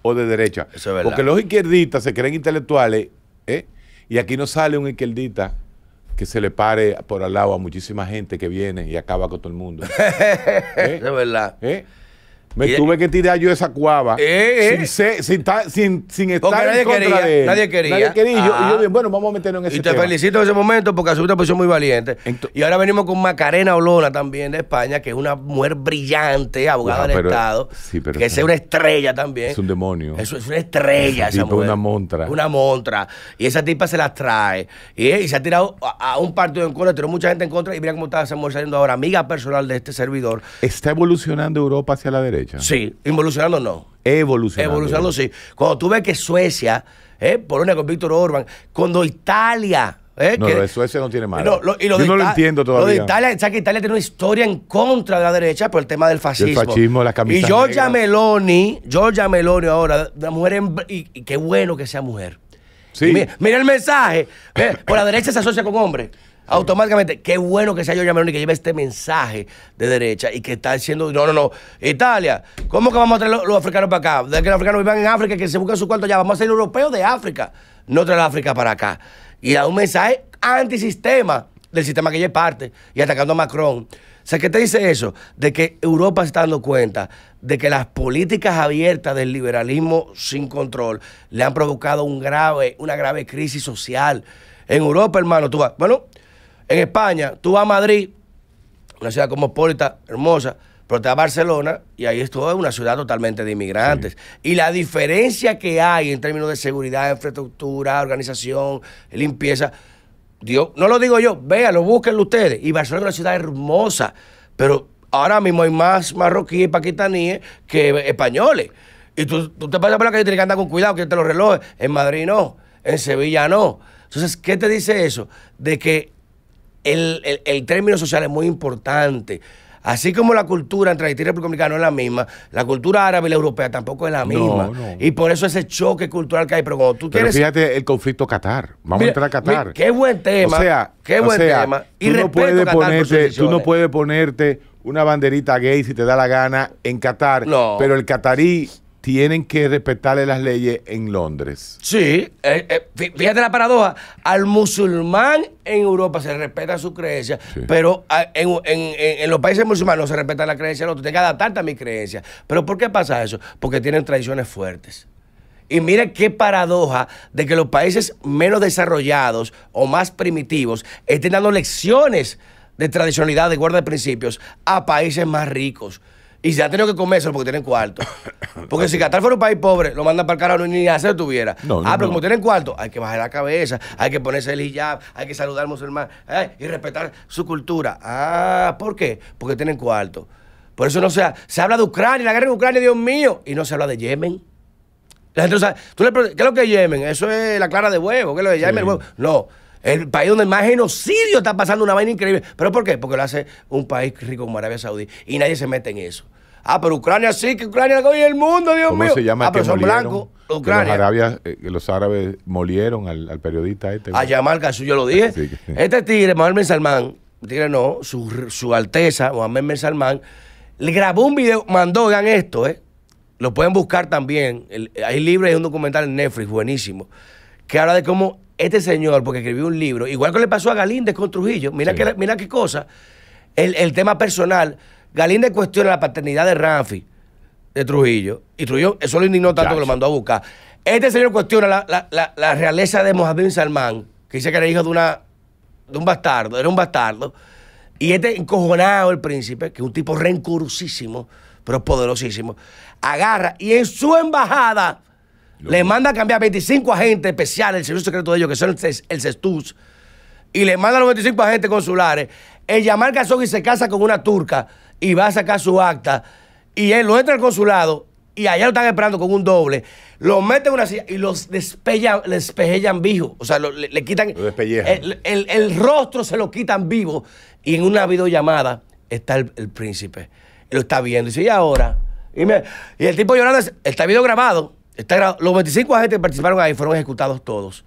o de derecha. Eso Porque los izquierdistas se creen intelectuales, ¿eh? y aquí no sale un izquierdista que se le pare por al lado a muchísima gente que viene y acaba con todo el mundo. Eso ¿Eh? es verdad. ¿Eh? Me tuve que tirar yo esa cuava eh, eh. Sin, sin, sin, estar nadie en contra quería, de Nadie quería. Nadie quería. Y yo, dije, bueno, vamos a meternos en ese Y te felicito en ese momento porque asumiste una posición muy valiente. y ahora venimos con Macarena Olona también de España, que es una mujer brillante, abogada del Estado. que es una estrella también. Es un demonio. Es, una estrella una montra. Una montra. Y esa tipa se las trae. Y, se ha tirado a, un partido en contra, tiró mucha gente en contra. Y mira cómo está esa mujer saliendo ahora, amiga personal de este servidor. Está evolucionando Europa hacia la derecha. Sí, involucionando no. Evolucionando. Evolucionando sí. Cuando tú ves que Suecia, eh, Polonia con Víctor Orban, cuando Italia... Eh, lo de Suecia no tiene mal. Yo no lo entiendo todavía. Lo de Italia, que Italia tiene una historia en contra de la derecha por el tema del fascismo? El fascismo, las Y Giorgia Meloni, Giorgia Meloni ahora, la mujer, y, qué bueno que sea mujer. Sí. Mira, el mensaje. por la derecha se asocia con hombres automáticamente, qué bueno que sea yo Meloni que lleve este mensaje de derecha y que está diciendo, no, no, no, Italia, ¿cómo que vamos a traer los, los africanos para acá? De que los africanos vivan en África, que se busquen su cuarto allá, vamos a ser europeos de África, no traer a África para acá. Y da un mensaje antisistema del sistema que ella es parte y atacando a Macron. O sea, ¿qué te dice eso? De que Europa se está dando cuenta de que las políticas abiertas del liberalismo sin control le han provocado un grave, una grave crisis social. En Europa, hermano, tú vas, bueno, en España, tú vas a Madrid, una ciudad cosmopolita, hermosa, pero te vas a Barcelona y ahí es toda una ciudad totalmente de inmigrantes. Y la diferencia que hay en términos de seguridad, infraestructura, organización, limpieza, Dios, no lo digo yo, véanlo, búsquenlo ustedes. Y Barcelona es una ciudad hermosa, pero ahora mismo hay más marroquíes y paquistaníes que españoles. Y tú, tú te pasas por la calle y tienes que andar con cuidado, que te los relojes. En Madrid no, en Sevilla no. Entonces, ¿qué te dice eso? De que el, término social es muy importante. Así como la cultura entre Haití y República no es la misma, la cultura árabe y la europea tampoco es la misma. Y por eso ese choque cultural que hay. Pero cuando tú Fíjate el conflicto Qatar. Vamos a entrar a Qatar. qué buen tema. O sea, qué buen tema. Y tú no, puedes ponerte, tú no puedes ponerte una banderita gay si te da la gana en Qatar. Pero el catarí tienen que respetarle las leyes en Londres. Sí, eh, eh, fíjate la paradoja. Al musulmán en Europa se respeta su creencia, pero ah, en, los países musulmanes no se respeta la creencia del otro. Tiene que adaptar a mi creencia. ¿Pero por qué pasa eso? Porque tienen tradiciones fuertes. Y mira qué paradoja de que los países menos desarrollados o más primitivos estén dando lecciones de tradicionalidad, de guarda de principios, a países más ricos. Y se ha tenido que comérselo porque tienen cuarto. Porque si Qatar fuera un país pobre, lo mandan para el carajo ni hacer tuviera. ah, pero como tienen cuarto, hay que bajar la cabeza, hay que ponerse el hijab, hay que saludar al musulmán eh, y respetar su cultura. Ah, ¿por qué? Porque tienen cuarto. Por eso no se, se habla de Ucrania, la guerra en Ucrania, Dios mío, y no se habla de Yemen. La gente ¿Tú le, ¿Qué es lo que es Yemen? Eso es la clara de huevo. ¿Qué es lo de Yemen? No. El país donde más genocidio está pasando una vaina increíble. ¿Pero por qué? Porque lo hace un país rico como Arabia Saudí y nadie se mete en eso. Ah, pero Ucrania sí, que Ucrania es el mundo, Dios ¿Cómo se llama? Ah, este pero son blancos. Ucrania. Los, eh, los árabes molieron al, periodista este. A Yamal Khashoggi, yo lo dije. Este tigre, Mohamed Ben Salman, tigre no, su, Alteza, Mohamed Ben Salman, le grabó un video, mandó, oigan esto, ¿eh? Lo pueden buscar también. El, hay libre, hay un documental en Netflix, buenísimo, que habla de cómo este señor, porque escribió un libro, igual que le pasó a Galíndez con Trujillo, mira, que, mira qué cosa, el, tema personal, Galíndez cuestiona la paternidad de Rafi, de Trujillo, y Trujillo, eso lo indignó tanto que lo mandó a buscar. Este señor cuestiona la, realeza de Mohamed Salman, que dice que era hijo de, una, de un bastardo, era un bastardo, y este encojonado el príncipe, que es un tipo rencorosísimo, pero poderosísimo, agarra y en su embajada le manda a cambiar 25 agentes especiales del servicio secreto de ellos, que son el CESTUS, e y le manda a los 25 agentes consulares. El al Cazón y se casa con una turca y va a sacar su acta. Y él lo entra al consulado y allá lo están esperando con un doble. Lo meten en una silla y los despellan, despejellan vivo. O sea, le, quitan. Lo el, el, rostro se lo quitan vivo. Y en una videollamada está el, príncipe. Lo está viendo. Y dice, ¿y ahora? Y, y el tipo llorando, está video grabado. Los 25 agentes que participaron ahí fueron ejecutados todos.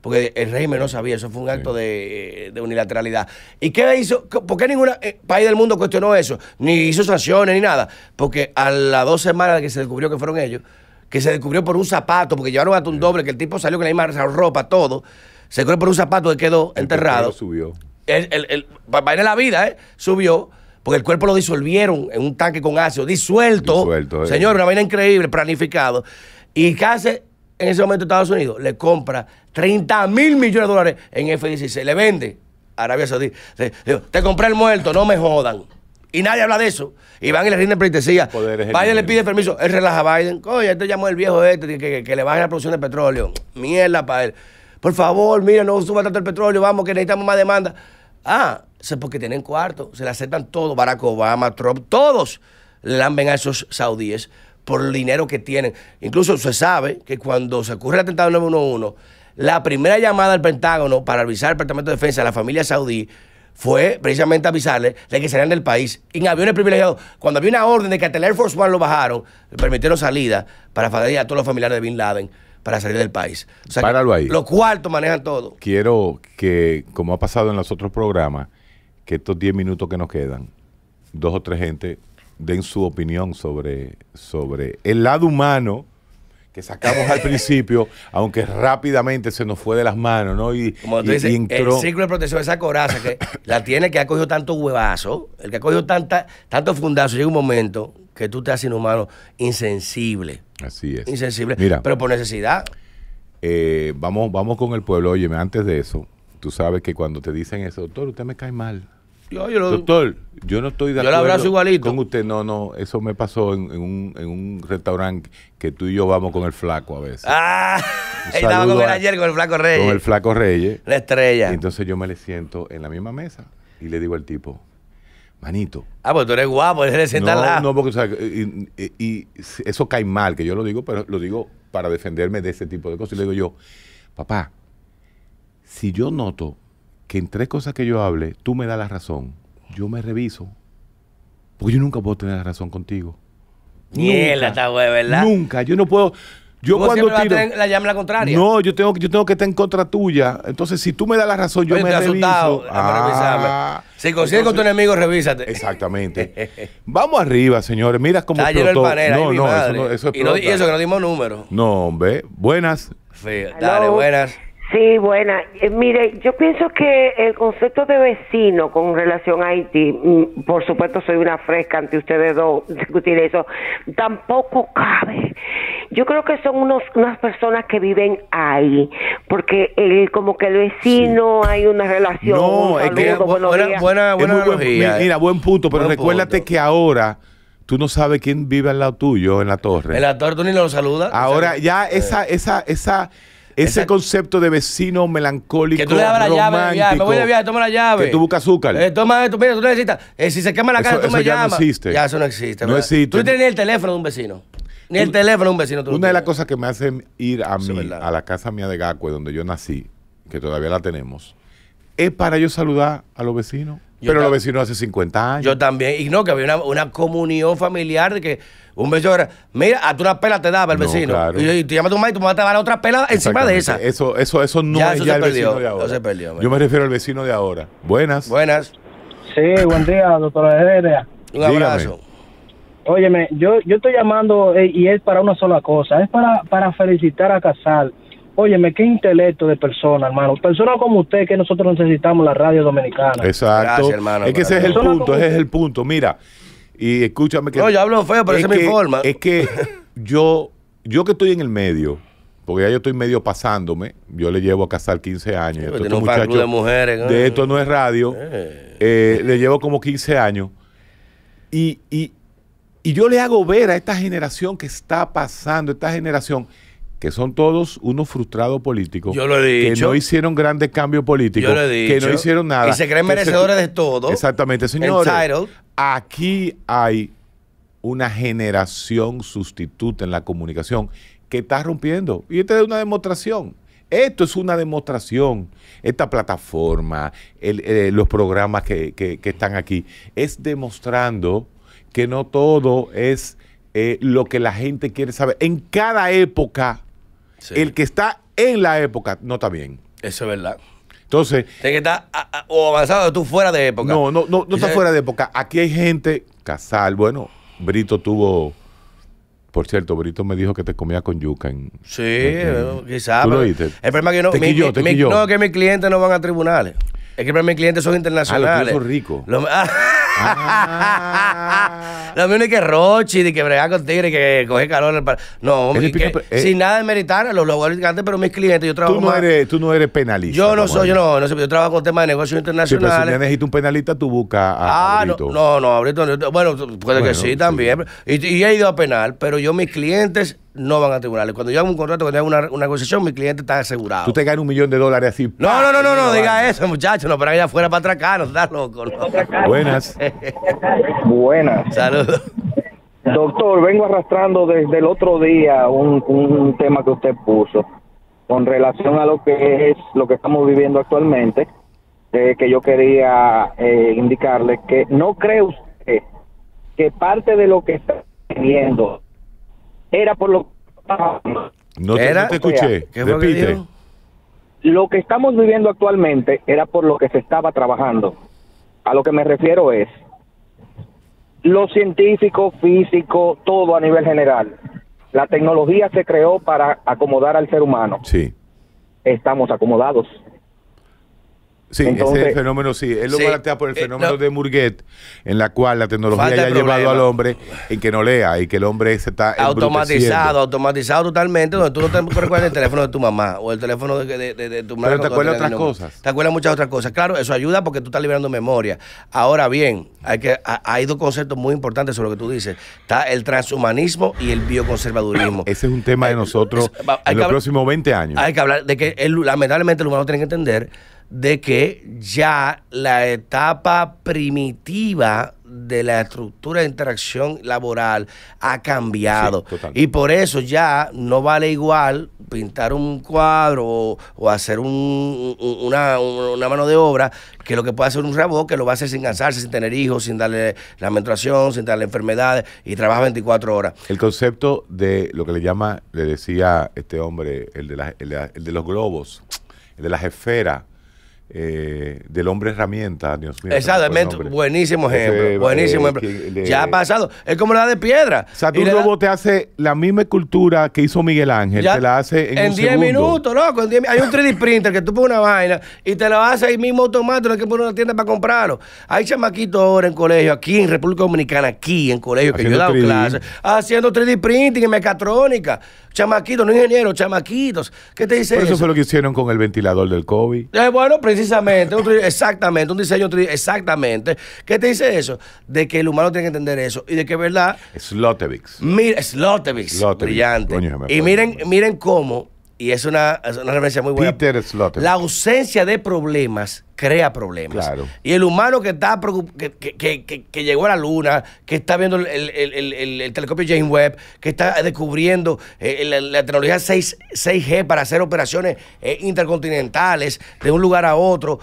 Porque el régimen no sabía, eso fue un acto de, unilateralidad. ¿Y qué hizo? ¿Por qué ningún eh, país del mundo cuestionó eso? Ni hizo sanciones ni nada. Porque a las dos semanas que se descubrió que fueron ellos, que se descubrió por un zapato, porque llevaron hasta un doble, que el tipo salió con la misma ropa, todo, se descubrió por un zapato y quedó enterrado. subió. El, el, subió para ir a la vida, ¿eh? Subió. Porque el cuerpo lo disolvieron en un tanque con ácido, disuelto. disuelto eh. Señor, una vaina increíble, planificado. Y casi en ese momento Estados Unidos le compra 30 mil millones de dólares en F-16. Le vende a Arabia Saudí. Te compré el muerto, no me jodan. Y nadie habla de eso. Y van y le rinden pleitesía. Biden le pide permiso. Él relaja a Biden. Oye, este llamó el viejo este que, le baje la producción de petróleo. Mierda para él. Por favor, mira, no suba tanto el petróleo. Vamos, que necesitamos más demanda. Ah, es porque tienen cuarto. Se le aceptan todo. Barack Obama, Trump, todos le lamben a esos saudíes por el dinero que tienen. Incluso se sabe que cuando se ocurre el atentado 911, la primera llamada al Pentágono para avisar al Departamento de Defensa a la familia saudí fue precisamente avisarle de que salían del país en aviones privilegiados. Cuando había una orden de que hasta el Air Force One lo bajaron, le permitieron salida para fastidiar a todos los familiares de Bin Laden para salir del país. O sea, Páralo ahí. Los cuartos manejan todo. Quiero que, como ha pasado en los otros programas, que estos 10 minutos que nos quedan, dos o tres gente den su opinión sobre, sobre el lado humano que sacamos al principio, aunque rápidamente se nos fue de las manos, ¿no? Y, Como el ciclo de protección, esa coraza que la tiene que ha cogido tanto huevazo, el que ha cogido tanta, tanto fundazo, llega un momento que tú te haces inhumano, insensible. Así es. Insensible, pero por necesidad. Eh, vamos, vamos con el pueblo, óyeme, antes de eso, tú sabes que cuando te dicen eso, doctor, usted me cae mal. Doctor, yo no estoy de acuerdo abrazo igualito. con usted. No, no, eso me pasó en, un, en un restaurante que tú y yo vamos con el flaco a veces. Ah, estaba con él ayer con el flaco Reyes. Con el flaco Reyes. La estrella. entonces yo me le siento en la misma mesa y le digo al tipo, manito. Ah, pues tú eres guapo, eres sentar no, No, porque o sea, y, y, eso cae mal, que yo lo digo, pero lo digo para defenderme de ese tipo de cosas. Y le digo yo, papá, si yo noto que en tres cosas que yo hable, tú me das la razón. Yo me reviso. Porque yo nunca puedo tener la razón contigo. Mierda, esta güey, ¿verdad? Nunca, yo no puedo. Yo cuando tiro, la, la llama la contraria. No, yo tengo, yo tengo que estar en contra tuya. Entonces, si tú me das la razón, yo me reviso. Ah. si consigues con tu enemigo, revísate. Exactamente. Vamos arriba, señores. Mira cómo Está explotó. no, no, Eso no, eso, es y, y eso que no dimos números. No, hombre. Buenas. dale, buenas. Sí, buena. Eh, mire, yo pienso que el concepto de vecino con relación a Haití, mm, por supuesto soy una fresca ante ustedes dos discutir eso, tampoco cabe. Yo creo que son unos, unas personas que viven ahí, porque el, como que el vecino hay una relación. No, es que, buena, buena, eh. Mira, buen punto, pero recuérdate que ahora tú no sabes quién vive al lado tuyo en la torre. En la torre tú ni lo saludas. Ahora eh, ya esa, esa, esa ese concepto de vecino melancólico. Que tú le dabas la llave, me voy a viaje, toma la llave. Que tú buscas azúcar. Eh, toma esto, mira, tú necesitas. Eh, si se quema la casa, tú me ya Eso No existe. Ya eso no existe. No ¿verdad? existe. Tú tienes ni el teléfono de un vecino. Ni el teléfono de un vecino. Tú Una de las cosas que me hacen ir a mí, a la casa mía de Gacue, donde yo nací, que todavía la tenemos, es para yo saludar a los vecinos pero los vecinos hace 50 años. Yo también. Y no, que había una, una comunión familiar de que un vecino era, mira, a tú una pela te daba el vecino. Claro. Y, te llama tu madre y tu mamá te va a dar otra pela encima de esa. Eso, eso, eso no es ya el vecino de ahora. Yo me refiero al vecino de ahora. Buenas. Buenas. Sí, buen día, doctora Heredia. Un abrazo. Óyeme, yo, yo estoy llamando eh, y es para una sola cosa. Es para, para felicitar a Casal Óyeme, qué intelecto de persona, hermano. Persona como usted que nosotros necesitamos la radio dominicana. Exacto. Gracias, hermano, es que ese es el punto, ese es el punto. Mira, y escúchame que... No, yo hablo feo, pero esa es mi forma. Es que yo, yo que estoy en el medio, porque ya yo estoy medio pasándome, yo le llevo a casar 15 años. de, de esto no es radio, eh, le llevo como 15 años. Y, y yo le hago ver a esta generación que está pasando, esta generación que son todos unos frustrados políticos. Yo lo he dicho. Que no hicieron grandes cambios políticos. Yo lo he dicho. Que no hicieron nada. Y se creen merecedores de todo. Exactamente, señores. Aquí hay una generación sustituta en la comunicación que está rompiendo. Y esta es una demostración. Esto es una demostración. Esta plataforma, eh, los programas que, están aquí, es demostrando que no todo es eh, lo que la gente quiere saber. En cada época el que está en la época no está bien. Eso es verdad. Entonces. Tienes que o avanzado tú fuera de época. No, no, no, no está fuera de época. Aquí hay gente, Casal, bueno, Brito tuvo. Por cierto, Brito me dijo que te comía con yuca en. Sí, eh, quizás. El problema es que no. Te mi- que mis clientes no van a tribunales. Es que mis clientes son ah, internacionales. son ricos. Lo mismo que Rochi, de que brega con tigre, que coge calor. En el no, hombre, eh, sin nada de meritar a los pero mis clientes, yo trabajo. Tú no, eres, tú no eres penalista. Yo no soy, yo no, no sé, yo trabajo con temas de negocios internacionales. pero si necesitas un penalista, tú buscas a. Ah, no, no, no, bueno, puede que sí, también. Y, y, he ido a penal, pero yo, mis clientes no van a tribunales. Cuando yo hago un contrato, que tenga una, negociación, mi cliente está asegurado. Tú te ganas un millón de dólares así. No, no, no, no, no, diga eso, muchacho. No, para allá afuera para atracar, no loco. Buenas. Buenas. Saludos. Doctor, vengo arrastrando desde el otro día un, tema que usted puso con relación a lo que es lo que estamos viviendo actualmente, eh, que yo quería eh, indicarle que no cree usted que parte de lo que está viviendo era por lo no te, escuché. lo que estamos viviendo actualmente era por lo que se estaba trabajando. A lo que me refiero es lo científico, físico, todo a nivel general. La tecnología se creó para acomodar al ser humano. Sí. Estamos acomodados. Sí, ese fenómeno sí. Él lo sí, plantea por el eh, fenómeno de Murguet, en la cual la tecnología ya ha llevado al hombre y que no lea y que el hombre se está. Automatizado, automatizado totalmente, donde tú no te recuerdas el teléfono de tu mamá o el teléfono de, de, tu madre. Pero te acuerdas otras cosas. Te acuerdas muchas otras cosas. Claro, eso ayuda porque tú estás liberando memoria. Ahora bien, hay, que, hay dos conceptos muy importantes sobre lo que tú dices: está el transhumanismo y el bioconservadurismo. Ese es un tema de eh, nosotros en los próximos 20 años. Hay que hablar de que lamentablemente el humano tiene que entender de que ya la etapa primitiva de la estructura de interacción laboral ha cambiado. y por eso ya no vale igual pintar un cuadro o, hacer un, una, mano de obra que lo que puede hacer un rabo, que lo va a hacer sin cansarse, sin tener hijos, sin darle la menstruación, sin darle enfermedades y trabaja 24 horas. El concepto de lo que le llama, le decía este hombre, el de, el de los globos, el de las esferas eh, del hombre herramienta, Dios mío. Exactamente, buenísimo ejemplo. buenísimo eh, ya ha pasado. Es como la de piedra. O sea, tú luego te hace la misma escultura que hizo Miguel Ángel. te la hace en 10 minutos, loco. hay un 3D printer que tú pones una vaina y te la hace ahí mismo automático. No hay que poner una tienda para comprarlo. Hay chamaquitos ahora en colegio, aquí en República Dominicana, aquí en colegio, que yo he dado clases, haciendo 3D printing en mecatrónica. Chamaquitos, no ingenieros, chamaquitos. ¿Qué te dice eso? Eso fue lo que hicieron con el ventilador del COVID. Eh, bueno, Precisamente, exactamente, un diseño, exactamente. ¿Qué te dice eso? De que el humano tiene que entender eso y de que verdad. Slotevics. Mira, Slotevics. Brillante. y miren, miren cómo y es una, referencia muy buena. La ausencia de problemas crea problemas. Y el humano que está que, llegó a la luna, que está viendo el, telescopio James Webb, que está descubriendo eh, la, tecnología 6, g para hacer operaciones eh, intercontinentales de un lugar a otro,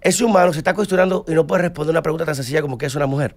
ese humano se está cuestionando y no puede responder una pregunta tan sencilla como qué es una mujer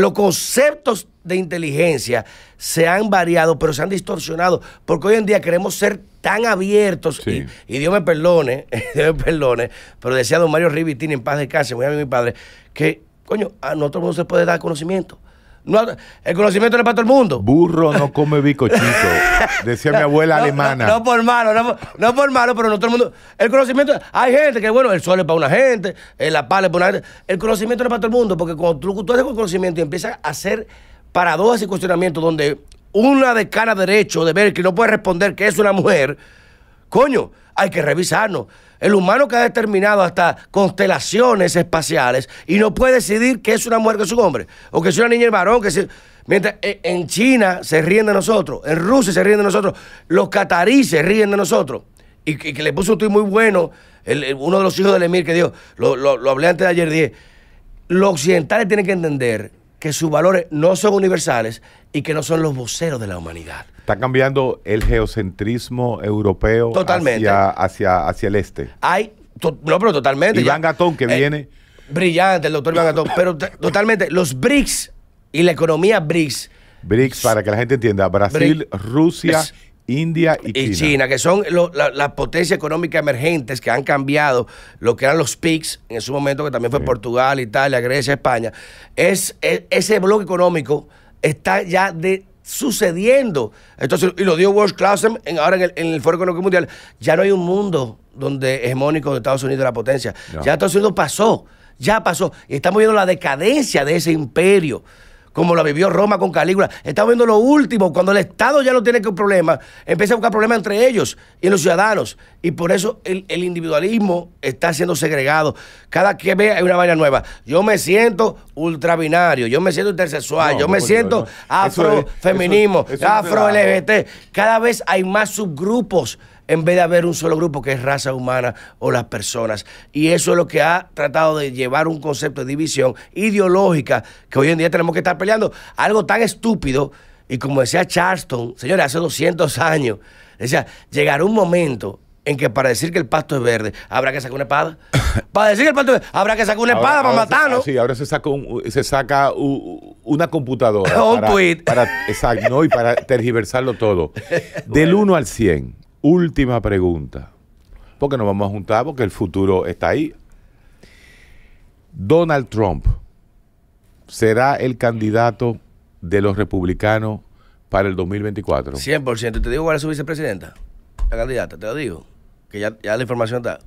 los conceptos de inteligencia se han variado, pero se han distorsionado, porque hoy en día queremos ser tan abiertos, y, Dios me perdone, Dios me perdone, pero decía don Mario Rivitini en paz de casa, muy a mi padre, que, coño, a nosotros no se puede dar conocimiento el conocimiento no es para todo el mundo. Burro no come bicochito, decía mi abuela alemana. No, por malo, no, por, malo, pero no todo el mundo. El conocimiento, hay gente que, bueno, el sol es para una gente, eh, la pala es para una gente. El conocimiento no es para todo el mundo, porque cuando tú, haces conocimiento y empiezas a hacer paradojas y cuestionamientos donde una de cara derecho de ver que no puede responder que es una mujer, coño hay que revisarnos. El humano que ha determinado hasta constelaciones espaciales y no puede decidir que es una mujer que es un hombre, o que es una niña el varón, que Mientras eh, en China se ríen de nosotros, en Rusia se ríen de nosotros, los cataríes se ríen de nosotros. Y que, le puso un tuit muy bueno, uno de los hijos del Emir que dio, lo, lo, lo hablé antes de ayer, dije, los occidentales tienen que entender que sus valores no son universales y que no son los voceros de la humanidad. Está cambiando el geocentrismo europeo Totalmente. Hacia, hacia, el este. Hay, no, pero totalmente. Iván Gatón que eh, viene. Brillante, el doctor Iván Gatón. pero totalmente, los BRICS y la economía BRICS. BRICS, para que la gente entienda, Brasil, Rusia, India y, China. que son las potencias económicas emergentes que han cambiado lo que eran los PICs en su momento, que también fue Portugal, Italia, Grecia, España. Es, ese bloque económico está ya sucediendo. Entonces, y lo dio World class en, ahora en el, en Foro Económico Mundial. Ya no hay un mundo donde hegemónico de Estados Unidos la potencia. Ya Estados Unidos pasó, ya pasó. Y estamos viendo la decadencia de ese imperio como la vivió Roma con Calígula. Estamos viendo lo último, cuando el Estado ya no tiene que problema, empieza a buscar problemas entre ellos y los ciudadanos. Y por eso el, individualismo está siendo segregado. Cada que ve hay una vaina nueva. Yo me siento ultrabinario, yo me siento intersexual, yo me siento afrofeminismo, afro-LGBT. Cada vez hay más subgrupos en vez de haber un solo grupo que es raza humana o las personas. Y eso es lo que ha tratado de llevar un concepto de división ideológica que hoy en día tenemos que estar peleando. Algo tan estúpido, y como decía Charleston, señores, hace 200 años, decía, llegará un momento en que para decir que el pasto es verde, habrá que sacar una espada. Para decir que el pasto es verde, habrá que sacar una espada para matarlo. Sí, ahora se saca, una computadora. para, exacto, y para tergiversarlo todo. Del 1 al 100, última pregunta, porque nos vamos a juntar porque el futuro está ahí. Donald Trump será el candidato de los republicanos para el 2024. 100%. Te digo cuál es su vicepresidenta, la candidata, te lo digo. Que ya, la información está.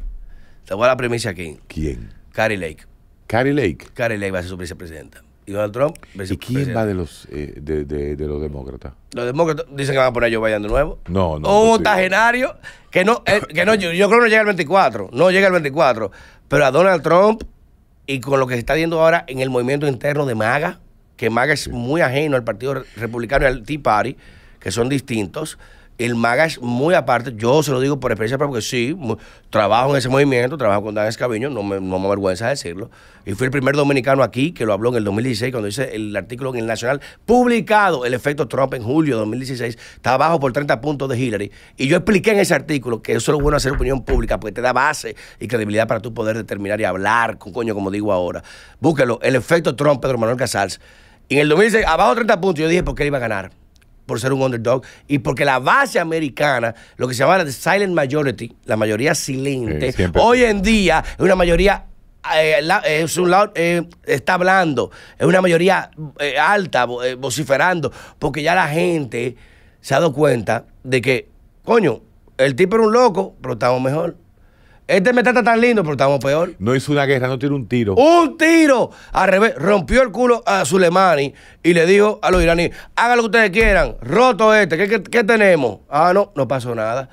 Te voy a la primicia aquí. ¿Quién? Carrie Lake. Carrie Lake. Carrie Lake va a ser su vicepresidenta y Donald Trump. ¿Y quién va de los, eh, de, los demócratas? Los demócratas dicen que van a poner a Joe de nuevo. No, no. Un otagenario que no, eh, que yo, creo que no llega al 24, no llega al 24, pero a Donald Trump y con lo que se está viendo ahora en el movimiento interno de MAGA, que MAGA es muy ajeno al Partido Republicano y al Tea Party, que son distintos el Magas, muy aparte, yo se lo digo por experiencia porque sí, trabajo en ese movimiento, trabajo con Dan Escaviño, no me, no me avergüenza decirlo. Y fui el primer dominicano aquí que lo habló en el 2016, cuando hice el artículo en el Nacional, publicado el efecto Trump en julio de 2016, estaba abajo por 30 puntos de Hillary. Y yo expliqué en ese artículo que eso es lo bueno hacer opinión pública, porque te da base y credibilidad para tú poder determinar y hablar con coño, como digo ahora. Búsquelo, el efecto Trump, Pedro Manuel Casals. en el 2016, abajo 30 puntos, yo dije, ¿por qué él iba a ganar? por ser un underdog y porque la base americana, lo que se llama la silent majority, la mayoría silente, hoy en día es una mayoría eh, eh, es un eh, está hablando, es una mayoría alta, vociferando, porque ya la gente se ha dado cuenta de que, coño, el tipo era un loco, pero estamos mejor. Este me trata tan lindo, pero estamos peor. No hizo una guerra, no tiró un tiro. ¡Un tiro! Al revés, rompió el culo a Suleimani y le dijo a los iraníes: hagan lo que ustedes quieran, roto este, ¿qué, tenemos? Ah, no, no pasó nada.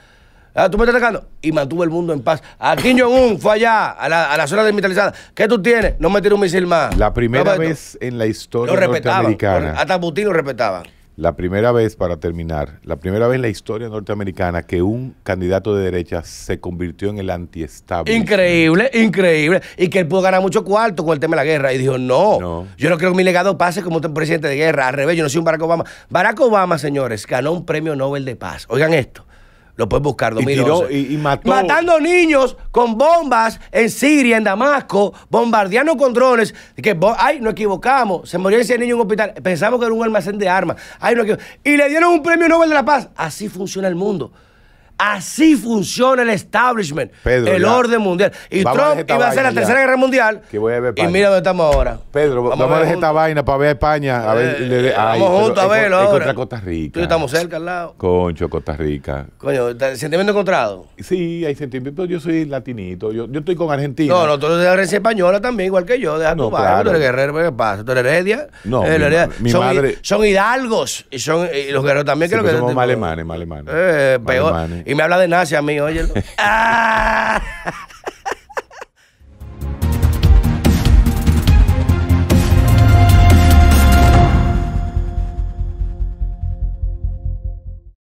Ah, tú me estás atacando. Y mantuvo el mundo en paz. A Kim Jong-un fue allá, a la, a la zona desmilitarizada. ¿Qué tú tienes? No me tiró un misil más. La primera vez en la historia lo norteamericana. Hasta Putin lo respetaba la primera vez, para terminar, la primera vez en la historia norteamericana que un candidato de derecha se convirtió en el antiestable. Increíble, increíble. Y que él pudo ganar mucho cuarto con el tema de la guerra. Y dijo, no, yo no creo que mi legado pase como un presidente de guerra. Al revés, yo no soy un Barack Obama. Barack Obama, señores, ganó un premio Nobel de Paz. Oigan esto. Lo puedes buscar, 2011. Y, y, Matando niños con bombas en Siria, en Damasco, bombardeando con drones. Que, ay, no equivocamos. Se murió ese niño en un hospital. Pensamos que era un almacén de armas. Ay, no, y le dieron un premio Nobel de la Paz. Así funciona el mundo. Así funciona el establishment, el orden mundial. Y Trump iba a hacer la tercera guerra mundial. y mira dónde estamos ahora. Pedro, vamos, a dejar esta vaina para ver a España. A ver, eh, le, eh, vamos juntos a verlo. Es contra Costa Rica. Tú estamos cerca al lado. Concho, Costa Rica. Coño, ¿sentimiento encontrado? Sí, hay sentimiento. Yo soy latinito. Yo, yo estoy con Argentina. No, no, tú eres de española también, igual que yo. Deja tu claro. tú eres guerrero, ¿qué pasa? Tú eres heredia. No, eh, son, son, hidalgos. Y son los guerreros también. creo que somos alemanes, alemanes. Eh, peor. Y me habla de nazi a mí, óyelo. ¡Ah!